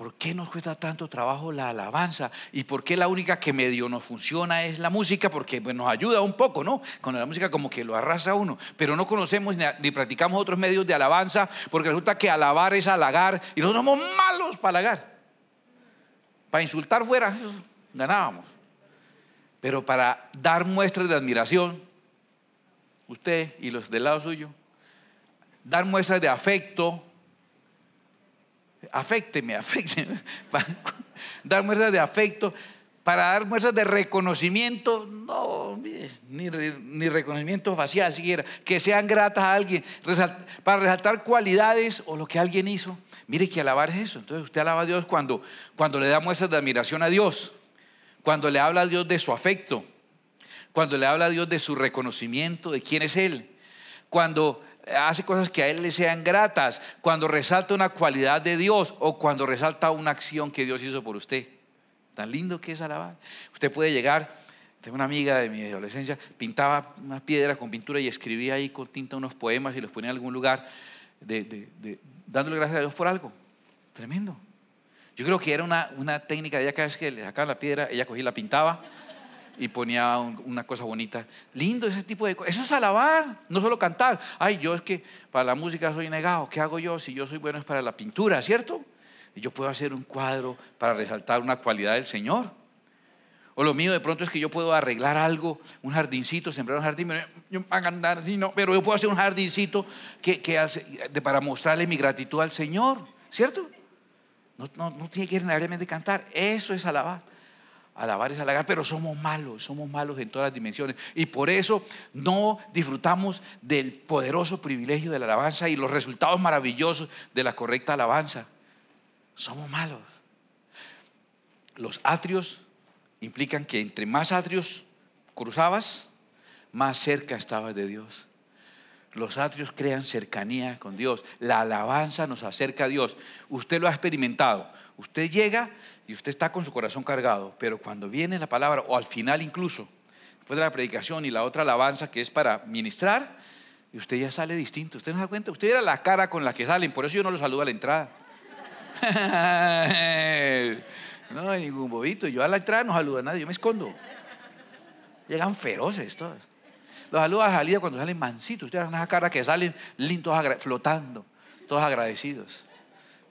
¿por qué nos cuesta tanto trabajo la alabanza? ¿Y por qué la única que medio nos funciona es la música? Porque pues, nos ayuda un poco, ¿no? Con la música como que lo arrasa uno, pero no conocemos ni, practicamos otros medios de alabanza, porque resulta que alabar es halagar y nosotros somos malos para halagar. Para insultar fuera, ganábamos. Pero para dar muestras de admiración, usted y los del lado suyo, dar muestras de afecto, Afectenme, afecteme, para dar muestras de afecto, para dar muestras de reconocimiento, no, ni, ni reconocimiento facial siquiera, que sean gratas a alguien, para resaltar cualidades o lo que alguien hizo. Mire que alabar es eso. Entonces usted alaba a Dios cuando, cuando le da muestras de admiración a Dios, cuando le habla a Dios de su afecto, cuando le habla a Dios de su reconocimiento, de quién es Él, cuando hace cosas que a Él le sean gratas, cuando resalta una cualidad de Dios o cuando resalta una acción que Dios hizo por usted. Tan lindo que es alabar. Usted puede llegar, tengo una amiga de mi adolescencia, pintaba una piedra con pintura y escribía ahí con tinta unos poemas y los ponía en algún lugar, dándole gracias a Dios por algo. Tremendo. Yo creo que era una, una técnica de ella, cada vez que le sacaban la piedra, ella cogía y la pintaba y ponía una cosa bonita. Lindo ese tipo de cosas. Eso es alabar, no solo cantar. Ay, yo es que para la música soy negado. ¿Qué hago yo si yo soy bueno es para la pintura, ¿cierto? Y yo puedo hacer un cuadro para resaltar una cualidad del Señor. O lo mío de pronto es que yo puedo arreglar algo, un jardincito, sembrar un jardín, yo pero yo puedo hacer un jardincito que, para mostrarle mi gratitud al Señor, ¿cierto? No, no, no tiene que necesariamente cantar, eso es alabar alabar es alagar pero somos malos, somos malos en todas las dimensiones. Y por eso no disfrutamos del poderoso privilegio de la alabanza y los resultados maravillosos de la correcta alabanza. Somos malos. Los atrios implican que entre más atrios cruzabas, más cerca estabas de Dios. Los atrios crean cercanía con Dios. La alabanza nos acerca a Dios. Usted lo ha experimentado. Usted llega y usted está con su corazón cargado, pero cuando viene la palabra, o al final incluso, después de la predicación y la otra alabanza que es para ministrar, y usted ya sale distinto. ¿Usted no se da cuenta? Usted era la cara con la que salen, por eso yo no los saludo a la entrada. no, hay ningún bobito. Yo a la entrada no saludo a nadie, yo me escondo. Llegan feroces todos. Los saludo a la salida cuando salen mansitos. Ustedes era una cara que salen lindos, flotando, todos agradecidos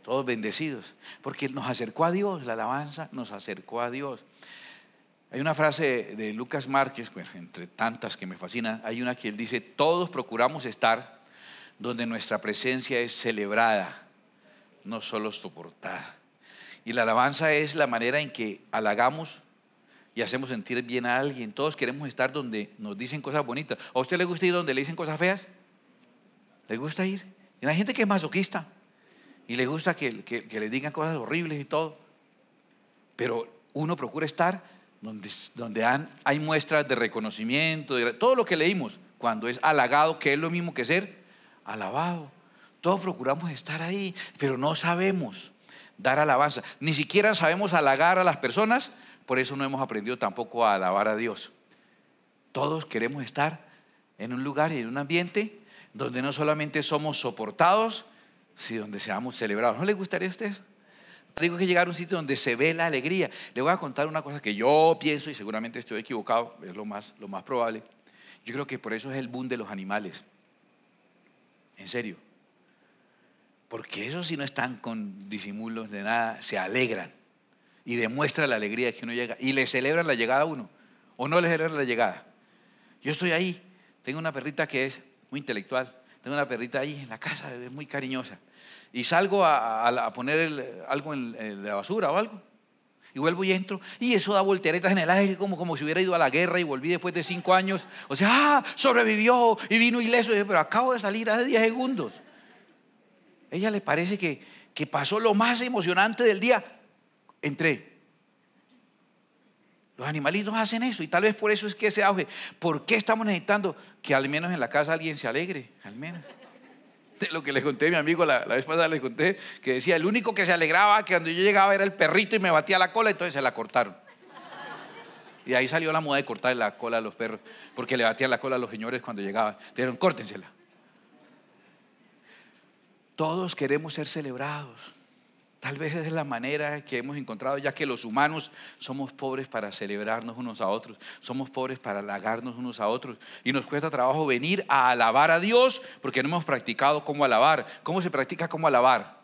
todos bendecidos, porque nos acercó a Dios, la alabanza nos acercó a Dios. Hay una frase de Lucas Márquez, pues, entre tantas que me fascina, hay una que él dice, todos procuramos estar donde nuestra presencia es celebrada, no solo soportada. Y la alabanza es la manera en que halagamos y hacemos sentir bien a alguien. Todos queremos estar donde nos dicen cosas bonitas. ¿A usted le gusta ir donde le dicen cosas feas? ¿Le gusta ir? Y hay gente que es masoquista y le gusta que, que, le digan cosas horribles y todo. Pero uno procura estar donde, donde hay muestras de reconocimiento, de, todo lo que leímos, cuando es halagado, que es lo mismo que ser alabado. Todos procuramos estar ahí, pero no sabemos dar alabanza. Ni siquiera sabemos halagar a las personas, por eso no hemos aprendido tampoco a alabar a Dios. Todos queremos estar en un lugar y en un ambiente donde no solamente somos soportados, si donde seamos celebrados. ¿No le gustaría a usted Digo que llegar a un sitio donde se ve la alegría. Le voy a contar una cosa que yo pienso y seguramente estoy equivocado, es lo más, lo más probable. Yo creo que por eso es el boom de los animales. En serio. Porque esos si no están con disimulos de nada, se alegran y demuestran la alegría que uno llega y le celebran la llegada a uno o no le celebran la llegada. Yo estoy ahí, tengo una perrita que es muy intelectual, tengo una perrita ahí en la casa, es muy cariñosa. Y salgo a, poner algo en, la basura o algo. Y vuelvo y entro. Y eso da volteretas en el aire, como, como si hubiera ido a la guerra y volví después de cinco años. O sea, ¡ah! sobrevivió y vino ileso. dije, pero acabo de salir hace diez segundos. ella le parece que pasó lo más emocionante del día. Entré. Los animalitos hacen eso y tal vez por eso es que ese auge. ¿Por qué estamos necesitando que al menos en la casa alguien se alegre? Al menos. De lo que le conté a mi amigo la, vez pasada, le conté que decía, el único que se alegraba que cuando yo llegaba era el perrito y me batía la cola, entonces se la cortaron. Y ahí salió la moda de cortar la cola a los perros, porque le batían la cola a los señores cuando llegaban. Dijeron, córtensela. Todos queremos ser celebrados. Tal vez es la manera que hemos encontrado, ya que los humanos somos pobres para celebrarnos unos a otros, somos pobres para halagarnos unos a otros, y nos cuesta trabajo venir a alabar a Dios porque no hemos practicado cómo alabar. ¿Cómo se practica cómo alabar?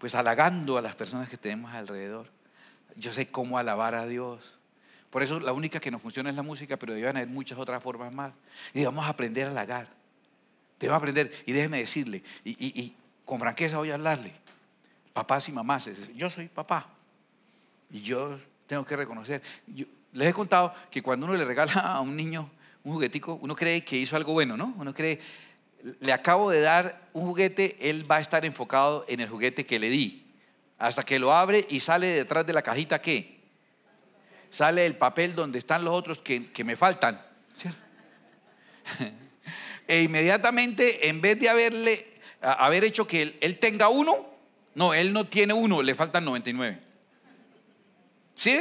Pues halagando a las personas que tenemos alrededor. Yo sé cómo alabar a Dios. Por eso la única que nos funciona es la música, pero deben haber muchas otras formas más. Y vamos a aprender a halagar. Debemos aprender, y déjeme decirle, y con franqueza voy a hablarle papás y mamás. Yo soy papá. Y yo tengo que reconocer. les he contado que cuando uno le regala a un niño un juguetico, uno cree que hizo algo bueno, ¿no? Uno cree, le acabo de dar un juguete, él va a estar enfocado en el juguete que le di. Hasta que lo abre y sale detrás de la cajita, ¿qué? Sale el papel donde están los otros que, me faltan. e inmediatamente, en vez de haberle, haber hecho que él tenga uno, no, él no tiene uno, le faltan 99. ¿Sí?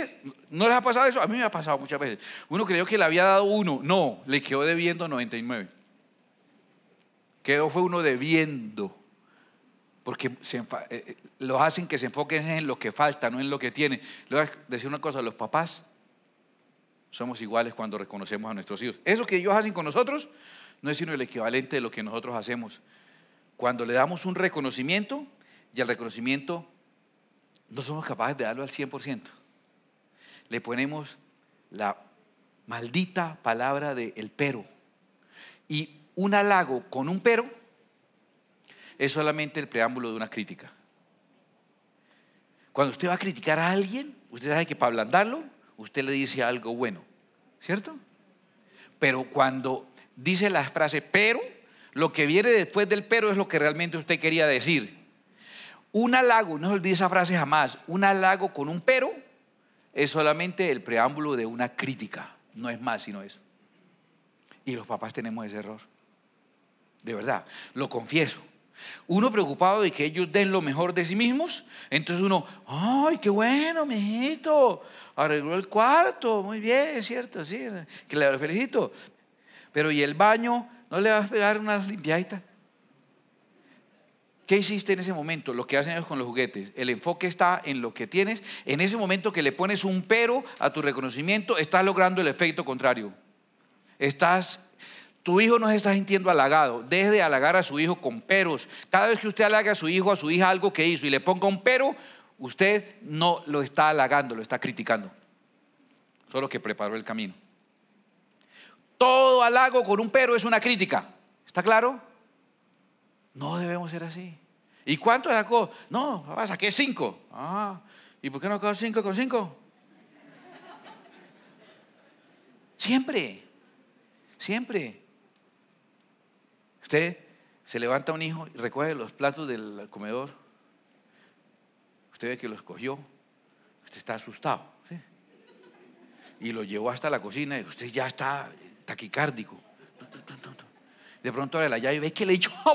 ¿No les ha pasado eso? A mí me ha pasado muchas veces. Uno creyó que le había dado uno, no, le quedó debiendo 99. Quedó fue uno debiendo. Porque lo eh, eh, los hacen que se enfoquen en lo que falta, no en lo que tiene. Les voy a decir una cosa, los papás somos iguales cuando reconocemos a nuestros hijos. Eso que ellos hacen con nosotros no es sino el equivalente de lo que nosotros hacemos. Cuando le damos un reconocimiento, y el reconocimiento no somos capaces de darlo al 100%. Le ponemos la maldita palabra de el pero. Y un halago con un pero es solamente el preámbulo de una crítica. Cuando usted va a criticar a alguien, usted sabe que para ablandarlo, usted le dice algo bueno, ¿cierto? Pero cuando dice la frase pero, lo que viene después del pero es lo que realmente usted quería decir. Un halago, no se olvide esa frase jamás, un halago con un pero es solamente el preámbulo de una crítica, no es más sino eso. Y los papás tenemos ese error, de verdad, lo confieso. Uno preocupado de que ellos den lo mejor de sí mismos, entonces uno, ay, qué bueno, mijito, arregló el cuarto, muy bien, cierto, sí, que le felicito. Pero y el baño, ¿no le vas a pegar una limpiadita? ¿Qué hiciste en ese momento? Lo que hacen ellos con los juguetes. El enfoque está en lo que tienes. En ese momento que le pones un pero a tu reconocimiento, estás logrando el efecto contrario. Estás tu hijo no se está sintiendo halagado. Deje de halagar a su hijo con peros. Cada vez que usted halaga a su hijo, a su hija algo que hizo y le ponga un pero, usted no lo está halagando, lo está criticando. Solo que preparó el camino. Todo halago con un pero es una crítica. ¿Está claro? No debemos ser así. ¿Y cuánto sacó? No, papá, saqué cinco. Ah, ¿y por qué no sacó cinco con cinco? Siempre, siempre. Usted se levanta un hijo y recoge los platos del comedor. Usted ve que los cogió. Usted está asustado. ¿sí? Y lo llevó hasta la cocina y usted ya está taquicárdico. De pronto abre la llave ve que le echó a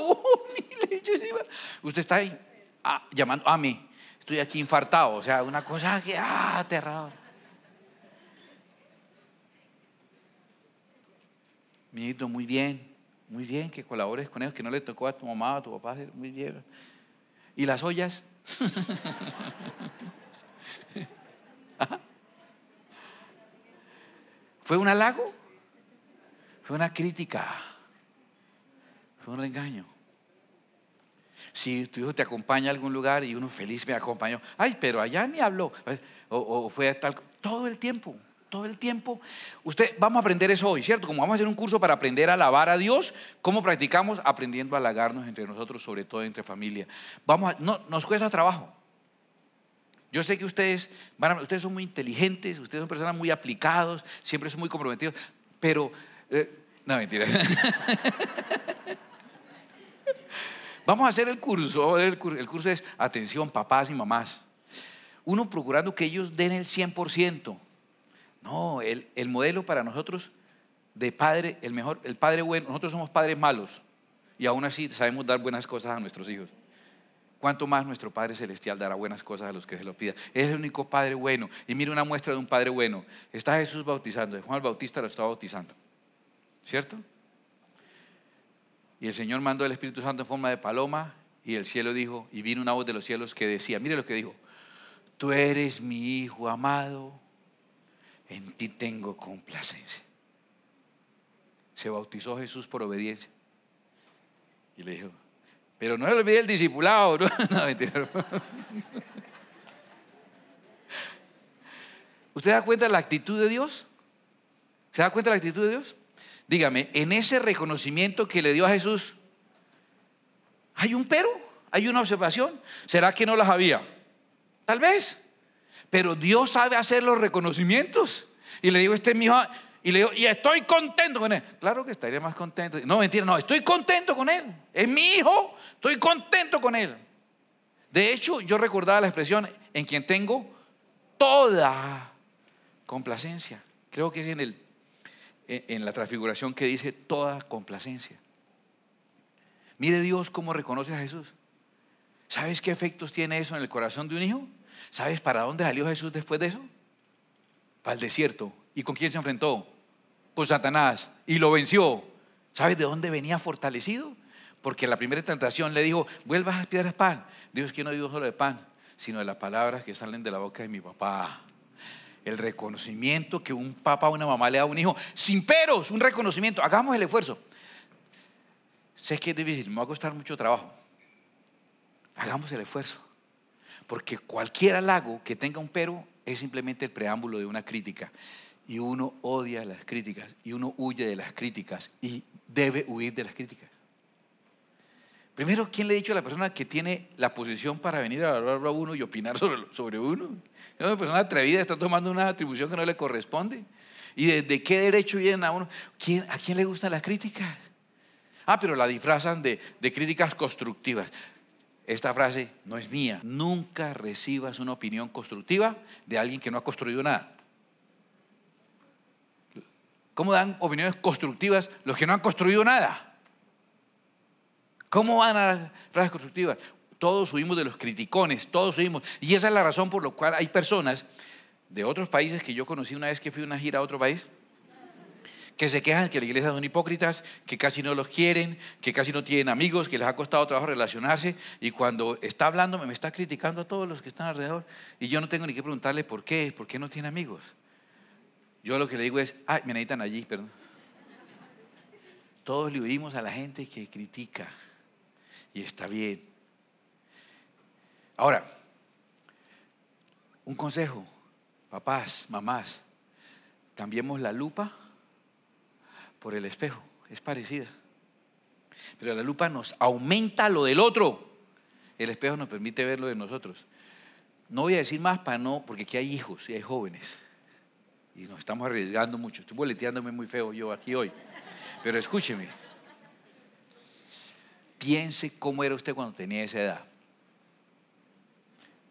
Usted está ahí ah, llamando a mí. Estoy aquí infartado. O sea, una cosa que ah, Mi muy bien. Muy bien que colabores con ellos, que no le tocó a tu mamá, a tu papá. Muy bien. ¿Y las ollas? ¿Ah? ¿Fue un halago? ¿Fue una crítica? Fue un engaño. Si tu hijo te acompaña a algún lugar y uno feliz me acompañó, ay, pero allá ni habló, o, fue todo el tiempo, todo el tiempo. Usted, vamos a aprender eso hoy, ¿cierto? Como vamos a hacer un curso para aprender a alabar a Dios, ¿cómo practicamos? Aprendiendo a halagarnos entre nosotros, sobre todo entre familia. Vamos no, nos cuesta trabajo. Yo sé que ustedes, ustedes son muy inteligentes, ustedes son personas muy aplicados, siempre son muy comprometidos, pero... Eh, no, mentira. Vamos a hacer el curso. El curso es, atención, papás y mamás. Uno procurando que ellos den el 100%. No, el, modelo para nosotros de padre, el mejor, el padre bueno, nosotros somos padres malos y aún así sabemos dar buenas cosas a nuestros hijos. cuánto más nuestro Padre Celestial dará buenas cosas a los que se lo pida, Es el único Padre bueno. Y mire una muestra de un Padre bueno. Está Jesús bautizando, Juan el Bautista lo está bautizando. ¿Cierto? Y el Señor mandó el Espíritu Santo en forma de paloma y el cielo dijo, y vino una voz de los cielos que decía, mire lo que dijo, tú eres mi hijo amado, en ti tengo complacencia. Se bautizó Jesús por obediencia. Y le dijo, pero no se olvide el discipulado, no, no mentira. ¿Usted da cuenta de la actitud de Dios? ¿Se da cuenta de la actitud de Dios? Dígame, en ese reconocimiento que le dio a Jesús, hay un pero, hay una observación. ¿Será que no las había? Tal vez. Pero Dios sabe hacer los reconocimientos. Y le digo, este es mi hijo. Y le digo, y estoy contento con él. Claro que estaría más contento. No, mentira, no, estoy contento con él. Es mi hijo, estoy contento con él. De hecho, yo recordaba la expresión en quien tengo toda complacencia. Creo que es en el en la transfiguración que dice toda complacencia. Mire Dios cómo reconoce a Jesús. ¿Sabes qué efectos tiene eso en el corazón de un hijo? ¿Sabes para dónde salió Jesús después de eso? Para el desierto. ¿Y con quién se enfrentó? Con Satanás. Y lo venció. ¿Sabes de dónde venía fortalecido? Porque en la primera tentación le dijo, vuelvas a las piedras pan. Dios que no digo solo de pan, sino de las palabras que salen de la boca de mi papá el reconocimiento que un papá o una mamá le da a un hijo, sin peros, un reconocimiento, hagamos el esfuerzo. Sé que es difícil, me va a costar mucho trabajo. Hagamos el esfuerzo. Porque cualquier halago que tenga un pero es simplemente el preámbulo de una crítica. Y uno odia las críticas, y uno huye de las críticas, y debe huir de las críticas. Primero, ¿quién le ha dicho a la persona que tiene la posición para venir a hablarlo a uno y opinar sobre, sobre uno? Es una persona atrevida, está tomando una atribución que no le corresponde. ¿Y desde qué derecho vienen a uno? ¿A quién le gustan las críticas? Ah, pero la disfrazan de, de críticas constructivas. Esta frase no es mía. Nunca recibas una opinión constructiva de alguien que no ha construido nada. ¿Cómo dan opiniones constructivas los que no han construido nada? ¿Cómo van a las constructivas? Todos subimos de los criticones, todos subimos. Y esa es la razón por la cual hay personas de otros países que yo conocí una vez que fui a una gira a otro país, que se quejan que la iglesia son hipócritas, que casi no los quieren, que casi no tienen amigos, que les ha costado trabajo relacionarse y cuando está hablando me está criticando a todos los que están alrededor y yo no tengo ni que preguntarle por qué, por qué no tiene amigos. Yo lo que le digo es, ay, me necesitan allí, perdón. Todos le oímos a la gente que critica y está bien. Ahora, un consejo, papás, mamás, cambiemos la lupa por el espejo, es parecida. Pero la lupa nos aumenta lo del otro, el espejo nos permite ver lo de nosotros. No voy a decir más para no, porque aquí hay hijos y hay jóvenes. Y nos estamos arriesgando mucho. Estoy boleteándome muy feo yo aquí hoy. Pero escúcheme piense cómo era usted cuando tenía esa edad.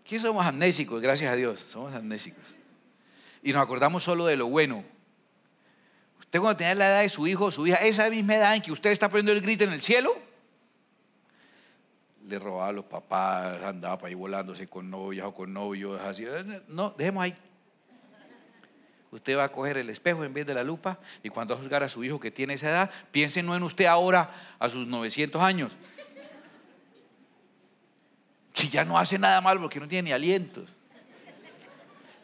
¿qué somos amnésicos, gracias a Dios, somos amnésicos. Y nos acordamos solo de lo bueno. Usted cuando tenía la edad de su hijo o su hija, esa misma edad en que usted está poniendo el grito en el cielo, le robaba a los papás, andaba para ahí volándose con novias o con novios, así. No, dejemos ahí. Usted va a coger el espejo en vez de la lupa y cuando va a juzgar a su hijo que tiene esa edad, piense no en usted ahora, a sus 900 años. Si ya no hace nada mal porque no tiene ni alientos.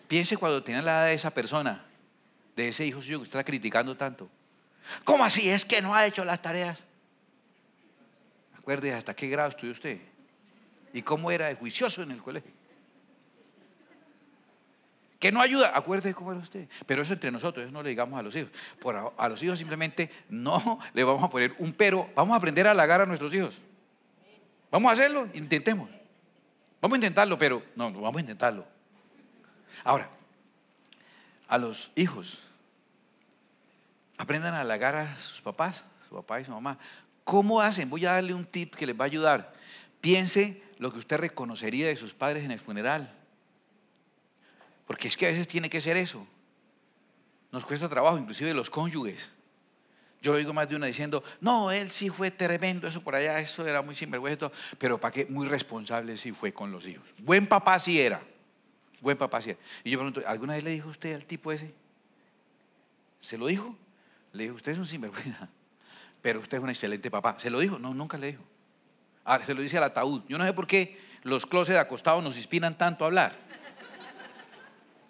Piense cuando tiene la edad de esa persona, de ese hijo suyo que usted está criticando tanto. ¿Cómo así? Es que no ha hecho las tareas. Acuérdese hasta qué grado estudió usted y cómo era de juicioso en el colegio que no ayuda, acuérdese cómo era usted. Pero eso entre nosotros, eso no le digamos a los hijos. Por a, los hijos simplemente no le vamos a poner un pero, vamos a aprender a halagar a nuestros hijos. Vamos a hacerlo, intentemos. Vamos a intentarlo, pero no, no vamos a intentarlo. Ahora, a los hijos, aprendan a halagar a sus papás, su papá y su mamá. ¿Cómo hacen? Voy a darle un tip que les va a ayudar. Piense lo que usted reconocería de sus padres en el funeral. Porque es que a veces tiene que ser eso. Nos cuesta trabajo, inclusive los cónyuges. Yo oigo más de una diciendo, no, él sí fue tremendo, eso por allá, eso era muy sinvergüenza, pero para qué, muy responsable sí fue con los hijos. Buen papá sí era, buen papá sí era. Y yo pregunto, ¿alguna vez le dijo usted al tipo ese? ¿Se lo dijo? Le dijo, usted es un sinvergüenza, pero usted es un excelente papá. ¿Se lo dijo? No, nunca le dijo. Ahora, se lo dice al ataúd. Yo no sé por qué los closets acostados nos inspiran tanto a hablar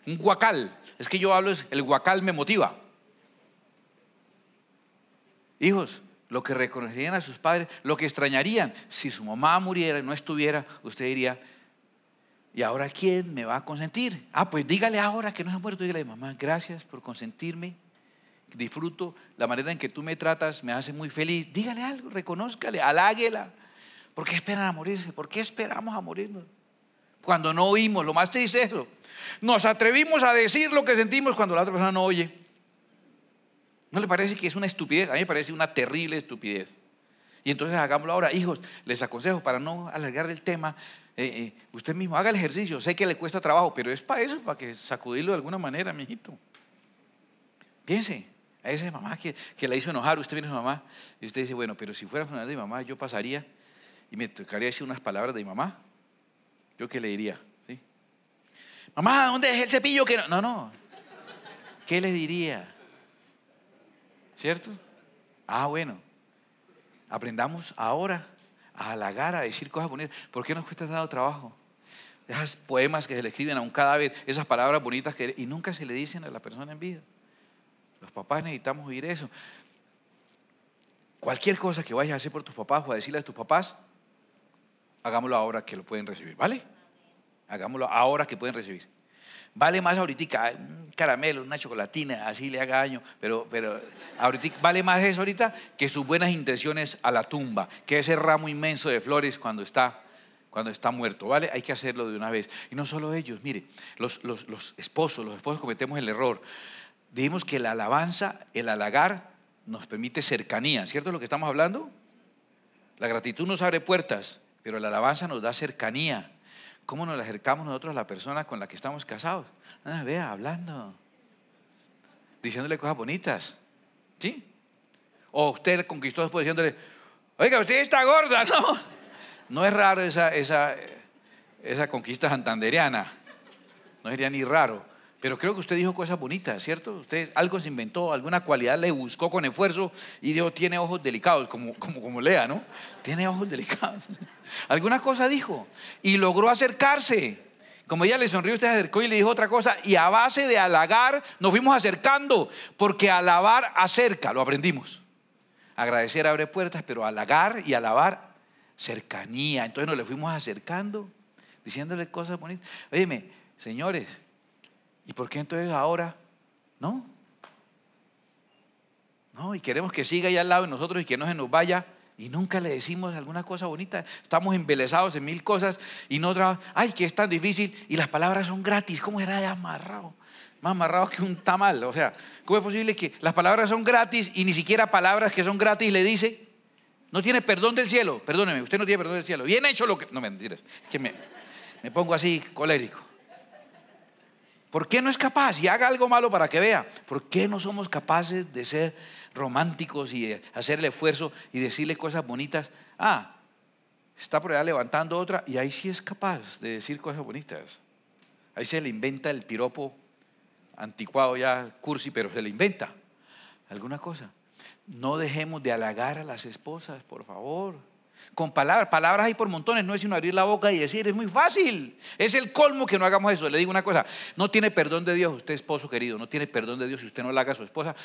un guacal. Es que yo hablo, es, el guacal me motiva. Hijos, lo que reconocerían a sus padres, lo que extrañarían, si su mamá muriera y no estuviera, usted diría, ¿y ahora quién me va a consentir? Ah, pues dígale ahora que no se ha muerto, dígale, mamá, gracias por consentirme, disfruto la manera en que tú me tratas, me hace muy feliz, dígale algo, reconózcale, aláguela, ¿Por qué esperan a morirse? ¿Por qué esperamos a morirnos? cuando no oímos. Lo más triste es eso. Nos atrevimos a decir lo que sentimos cuando la otra persona no oye. ¿No le parece que es una estupidez? A mí me parece una terrible estupidez. Y entonces hagámoslo ahora. Hijos, les aconsejo para no alargar el tema. Eh, eh, usted mismo haga el ejercicio. Sé que le cuesta trabajo, pero es para eso, para que sacudirlo de alguna manera, Mi mijito. Piense, a esa mamá que, la hizo enojar, usted viene a su mamá y usted dice, bueno, pero si fuera funeral de mi mamá, yo pasaría y me tocaría decir unas palabras de mi mamá. ¿yo qué le diría? ¿Sí? Mamá, ¿dónde es el cepillo? Que no? no, ¿Qué le diría? ¿Cierto? Ah, bueno. Aprendamos ahora a halagar, a decir cosas bonitas. ¿Por qué nos cuesta tanto trabajo? Esos poemas que se le escriben a un cadáver, esas palabras bonitas que y nunca se le dicen a la persona en vida. Los papás necesitamos oír eso. Cualquier cosa que vayas a hacer por tus papás o a decirle a tus papás, hagámoslo ahora que lo pueden recibir, ¿vale? Hagámoslo ahora que pueden recibir. Vale más ahorita, un mm, caramelo, una chocolatina, así le haga daño, pero, pero vale más eso ahorita que sus buenas intenciones a la tumba, que ese ramo inmenso de flores cuando está, cuando está muerto, ¿vale? Hay que hacerlo de una vez. Y no solo ellos, mire, los, esposos, los esposos cometemos el error. Dijimos que la alabanza, el halagar, nos permite cercanía, ¿cierto lo que estamos hablando? La gratitud nos abre puertas, pero la alabanza nos da cercanía. ¿Cómo nos acercamos nosotros a la persona con la que estamos casados? Ah, vea, hablando, diciéndole cosas bonitas. ¿Sí? O usted conquistó después pues diciéndole, oiga, usted está gorda, ¿no? No es raro esa, esa, esa conquista santanderiana. No sería ni raro. Pero creo que usted dijo cosas bonitas, ¿cierto? Usted algo se inventó, alguna cualidad le buscó con esfuerzo y dijo, tiene ojos delicados, como, como, lea, ¿no? Tiene ojos delicados. alguna cosa dijo y logró acercarse. Como ella le sonrió, usted se acercó y le dijo otra cosa. Y a base de halagar nos fuimos acercando, porque alabar acerca, lo aprendimos. Agradecer abre puertas, pero halagar y alabar cercanía. Entonces nos le fuimos acercando, diciéndole cosas bonitas. Óyeme, señores, ¿Y por qué entonces ahora? No. No, y queremos que siga ahí al lado de nosotros y que no se nos vaya. Y nunca le decimos alguna cosa bonita. Estamos embelesados en mil cosas y no trabajamos. Ay, que es tan difícil. Y las palabras son gratis. ¿Cómo era amarrado? Más amarrado que un tamal. O sea, ¿cómo es posible que las palabras son gratis y ni siquiera palabras que son gratis le dice? No tiene perdón del cielo. Perdóneme, usted no tiene perdón del cielo. Bien hecho lo que. No, mentiras. Es que me pongo así colérico. ¿Por qué no es capaz? Y haga algo malo para que vea. ¿Por qué no somos capaces de ser románticos y hacerle esfuerzo y decirle cosas bonitas? Ah, está por allá levantando otra y ahí sí es capaz de decir cosas bonitas. Ahí se le inventa el piropo anticuado ya, cursi, pero se le inventa alguna cosa. No dejemos de halagar a las esposas, por favor con palabras. Palabras hay por montones, no es sino abrir la boca y decir, es muy fácil. Es el colmo que no hagamos eso. Le digo una cosa, no tiene perdón de Dios usted, esposo querido, no tiene perdón de Dios si usted no halaga a su esposa.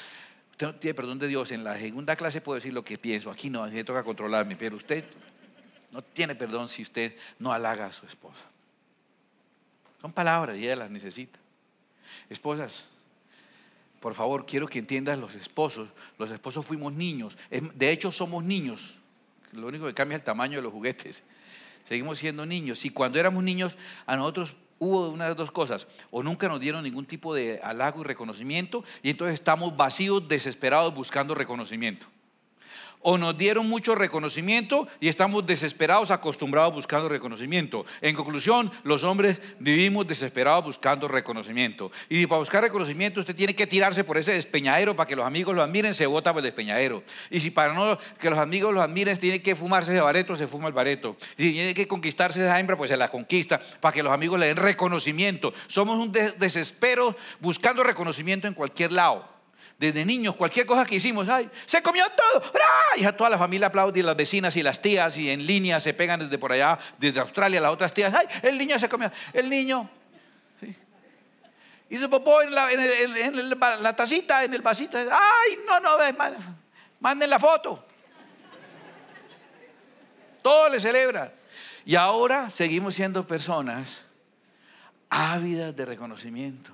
Usted no tiene perdón de Dios. En la segunda clase puedo decir lo que pienso. Aquí no, aquí me toca controlarme. Pero usted no tiene perdón si usted no halaga a su esposa. Son palabras y ella las necesita. Esposas, por favor, quiero que entiendas los esposos. Los esposos fuimos niños. De hecho, somos niños. Lo único que cambia es el tamaño de los juguetes. Seguimos siendo niños. Y cuando éramos niños, a nosotros hubo una de dos cosas. O nunca nos dieron ningún tipo de halago y reconocimiento, y entonces estamos vacíos, desesperados, buscando reconocimiento o nos dieron mucho reconocimiento y estamos desesperados, acostumbrados buscando reconocimiento. En conclusión, los hombres vivimos desesperados buscando reconocimiento. Y para buscar reconocimiento usted tiene que tirarse por ese despeñadero para que los amigos lo admiren, se vota por el despeñadero. Y si para no que los amigos lo admiren, tiene que fumarse ese bareto, se fuma el bareto. si tiene que conquistarse esa hembra, pues se la conquista para que los amigos le den reconocimiento. Somos un desespero buscando reconocimiento en cualquier lado desde niños, cualquier cosa que hicimos, ¡ay! ¡Se comió todo! Y a toda la familia aplaude, y las vecinas y las tías, y en línea se pegan desde por allá, desde Australia, las otras tías, ¡ay! El niño se comió, el niño. Y su popó en la, en, tacita, en el vasito. ¡Ay! No, no, manden la foto. Todo le celebra Y ahora seguimos siendo personas ávidas de reconocimiento.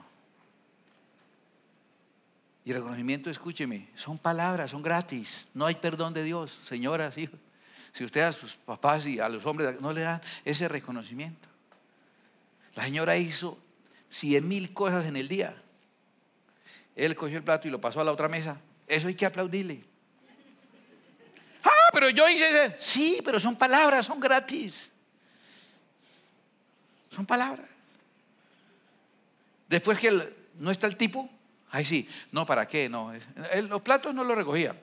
Y reconocimiento, escúcheme, son palabras, son gratis. No hay perdón de Dios, señoras, hijos. Si usted a sus papás y a los hombres no le dan ese reconocimiento. La señora hizo cien mil cosas en el día. Él cogió el plato y lo pasó a la otra mesa. Eso hay que aplaudirle. Ah, pero yo hice. Sí, pero son palabras, son gratis. Son palabras. Después que no está el tipo, Ay, sí, no, ¿para qué? No, los platos no los recogía,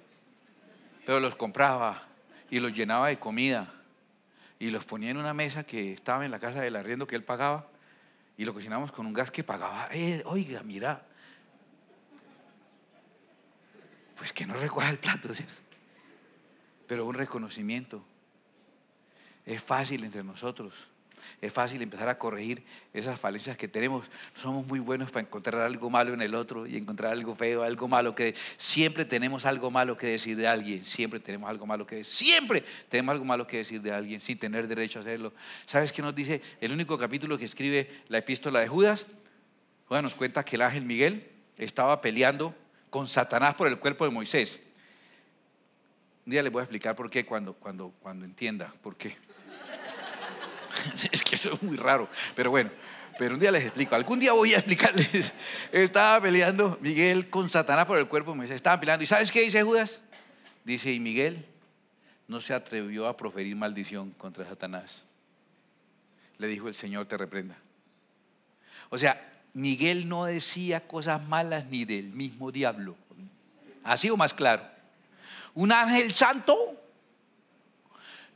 pero los compraba y los llenaba de comida y los ponía en una mesa que estaba en la casa del arriendo que él pagaba y lo cocinábamos con un gas que pagaba. Eh, oiga, mira, pues que no recoja el plato, Pero un reconocimiento es fácil entre nosotros es fácil empezar a corregir esas falencias que tenemos. Somos muy buenos para encontrar algo malo en el otro y encontrar algo feo, algo malo que siempre tenemos algo malo que decir de alguien, siempre tenemos algo malo que decir, siempre tenemos algo malo que decir de alguien sin tener derecho a hacerlo. ¿Sabes qué nos dice el único capítulo que escribe la epístola de Judas? Judas nos cuenta que el ángel Miguel estaba peleando con Satanás por el cuerpo de Moisés. Un día les voy a explicar por qué cuando, cuando entienda por qué. es que eso es muy raro, pero bueno, pero un día les explico, algún día voy a explicarles. Estaba peleando Miguel con Satanás por el cuerpo, me dice, estaban peleando, ¿y sabes qué dice Judas? Dice, y Miguel no se atrevió a proferir maldición contra Satanás. Le dijo, el Señor te reprenda. O sea, Miguel no decía cosas malas ni del mismo diablo. Así o más claro. Un ángel santo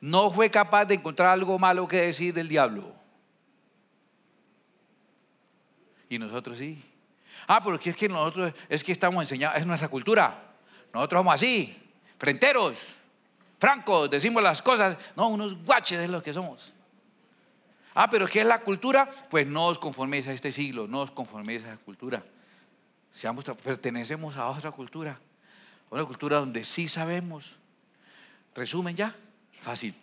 no fue capaz de encontrar algo malo que decir del diablo. Y nosotros sí. Ah, porque es que nosotros es que estamos enseñados, es nuestra cultura. Nosotros somos así, frenteros, francos, decimos las cosas. No, unos guaches es lo que somos. Ah, pero ¿qué es la cultura? Pues no os conforméis a este siglo, no os conforméis a esa cultura. Seamos, pertenecemos a otra cultura, una cultura donde sí sabemos. Resumen ya. Fácil.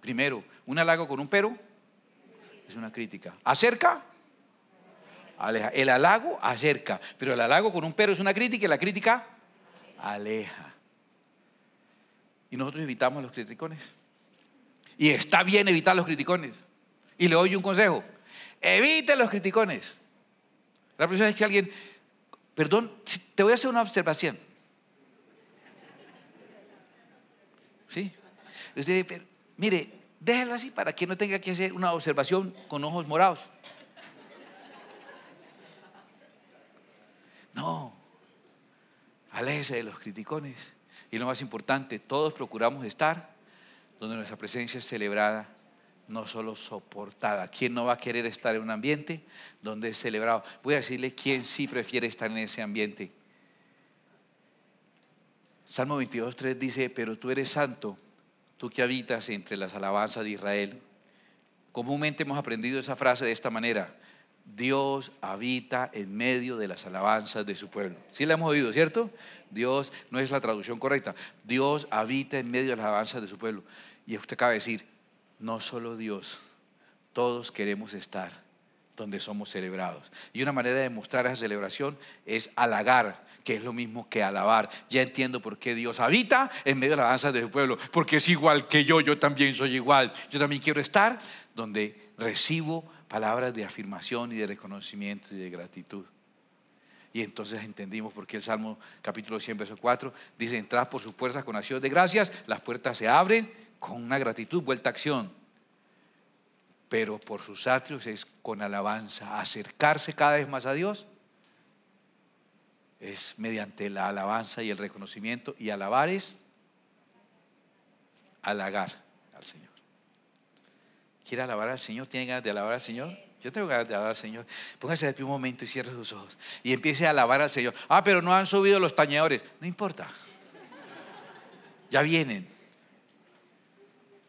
Primero, un halago con un pero es una crítica. ¿Acerca? Aleja. El halago acerca, pero el halago con un pero es una crítica y la crítica aleja. Y nosotros evitamos los criticones. Y está bien evitar los criticones. Y le doy un consejo. Evite los criticones. La presión es que alguien, perdón, te voy a hacer una observación. ¿Sí? Usted mire, déjelo así para que no tenga que hacer una observación con ojos morados. No, aléjese de los criticones. Y lo más importante, todos procuramos estar donde nuestra presencia es celebrada, no solo soportada. ¿Quién no va a querer estar en un ambiente donde es celebrado? Voy a decirle quién sí prefiere estar en ese ambiente. Salmo 22.3 dice, pero tú eres santo tú que habitas entre las alabanzas de Israel. Comúnmente hemos aprendido esa frase de esta manera. Dios habita en medio de las alabanzas de su pueblo. Sí la hemos oído, ¿cierto? Dios no es la traducción correcta. Dios habita en medio de las alabanzas de su pueblo. Y usted acaba de decir, no solo Dios, todos queremos estar donde somos celebrados. Y una manera de mostrar esa celebración es halagar que es lo mismo que alabar. Ya entiendo por qué Dios habita en medio de la alabanza de su pueblo, porque es igual que yo, yo también soy igual. Yo también quiero estar donde recibo palabras de afirmación y de reconocimiento y de gratitud. Y entonces entendimos por qué el Salmo capítulo 100, verso 4 dice, entrad por sus puertas con acción de gracias, las puertas se abren con una gratitud, vuelta a acción. Pero por sus atrios es con alabanza, acercarse cada vez más a Dios es mediante la alabanza y el reconocimiento. Y alabar es halagar al Señor. ¿Quiere alabar al Señor? ¿Tiene ganas de alabar al Señor? Yo tengo ganas de alabar al Señor. Póngase de pie un momento y cierre sus ojos. Y empiece a alabar al Señor. Ah, pero no han subido los tañadores No importa. Ya vienen.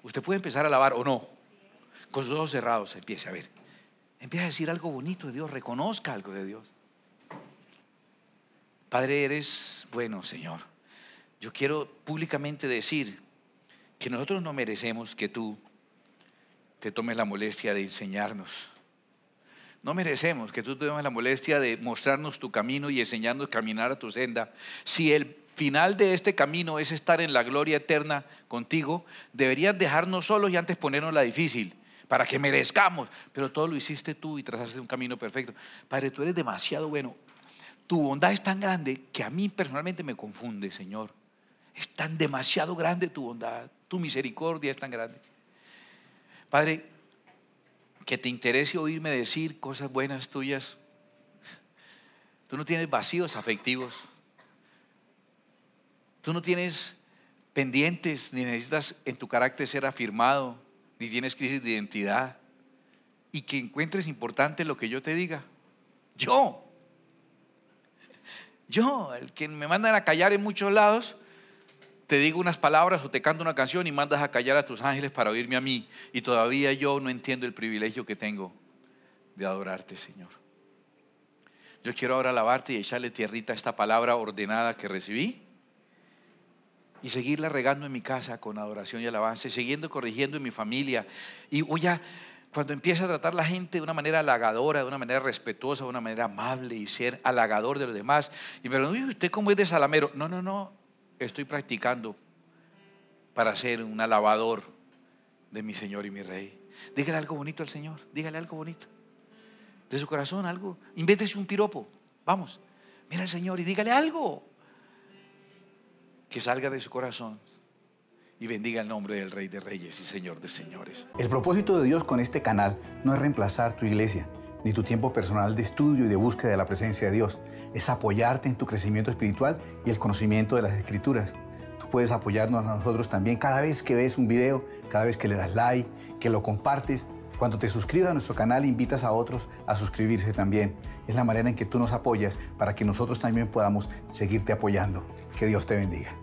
Usted puede empezar a alabar o no. Con sus ojos cerrados empiece a ver. Empiece a decir algo bonito de Dios. Reconozca algo de Dios. Padre, eres bueno, Señor. Yo quiero públicamente decir que nosotros no merecemos que tú te tomes la molestia de enseñarnos. No merecemos que tú te tomes la molestia de mostrarnos tu camino y enseñarnos a caminar a tu senda. Si el final de este camino es estar en la gloria eterna contigo, deberías dejarnos solos y antes ponernos la difícil para que merezcamos. Pero todo lo hiciste tú y trazaste un camino perfecto. Padre, tú eres demasiado bueno tu bondad es tan grande que a mí personalmente me confunde, Señor. Es tan demasiado grande tu bondad, tu misericordia es tan grande. Padre, que te interese oírme decir cosas buenas tuyas. Tú no tienes vacíos afectivos. Tú no tienes pendientes, ni necesitas en tu carácter ser afirmado, ni tienes crisis de identidad. Y que encuentres importante lo que yo te diga. Yo, yo, el que me mandan a callar en muchos lados, te digo unas palabras o te canto una canción y mandas a callar a tus ángeles para oírme a mí. Y todavía yo no entiendo el privilegio que tengo de adorarte, Señor. Yo quiero ahora alabarte y echarle tierrita a esta palabra ordenada que recibí y seguirla regando en mi casa con adoración y alabanza, y siguiendo corrigiendo en mi familia. Y voy cuando empieza a tratar a la gente de una manera halagadora, de una manera respetuosa, de una manera amable y ser halagador de los demás. Y me preguntan, ¿usted cómo es de salamero? No, no, no, estoy practicando para ser un alabador de mi Señor y mi Rey. Dígale algo bonito al Señor, dígale algo bonito. De su corazón, algo. Invéntese un piropo. Vamos, mira al Señor y dígale algo que salga de su corazón y bendiga el nombre del Rey de Reyes y Señor de Señores. El propósito de Dios con este canal no es reemplazar tu iglesia ni tu tiempo personal de estudio y de búsqueda de la presencia de Dios. Es apoyarte en tu crecimiento espiritual y el conocimiento de las escrituras. Tú puedes apoyarnos a nosotros también cada vez que ves un video, cada vez que le das like, que lo compartes. Cuando te suscribas a nuestro canal, invitas a otros a suscribirse también. Es la manera en que tú nos apoyas para que nosotros también podamos seguirte apoyando. Que Dios te bendiga.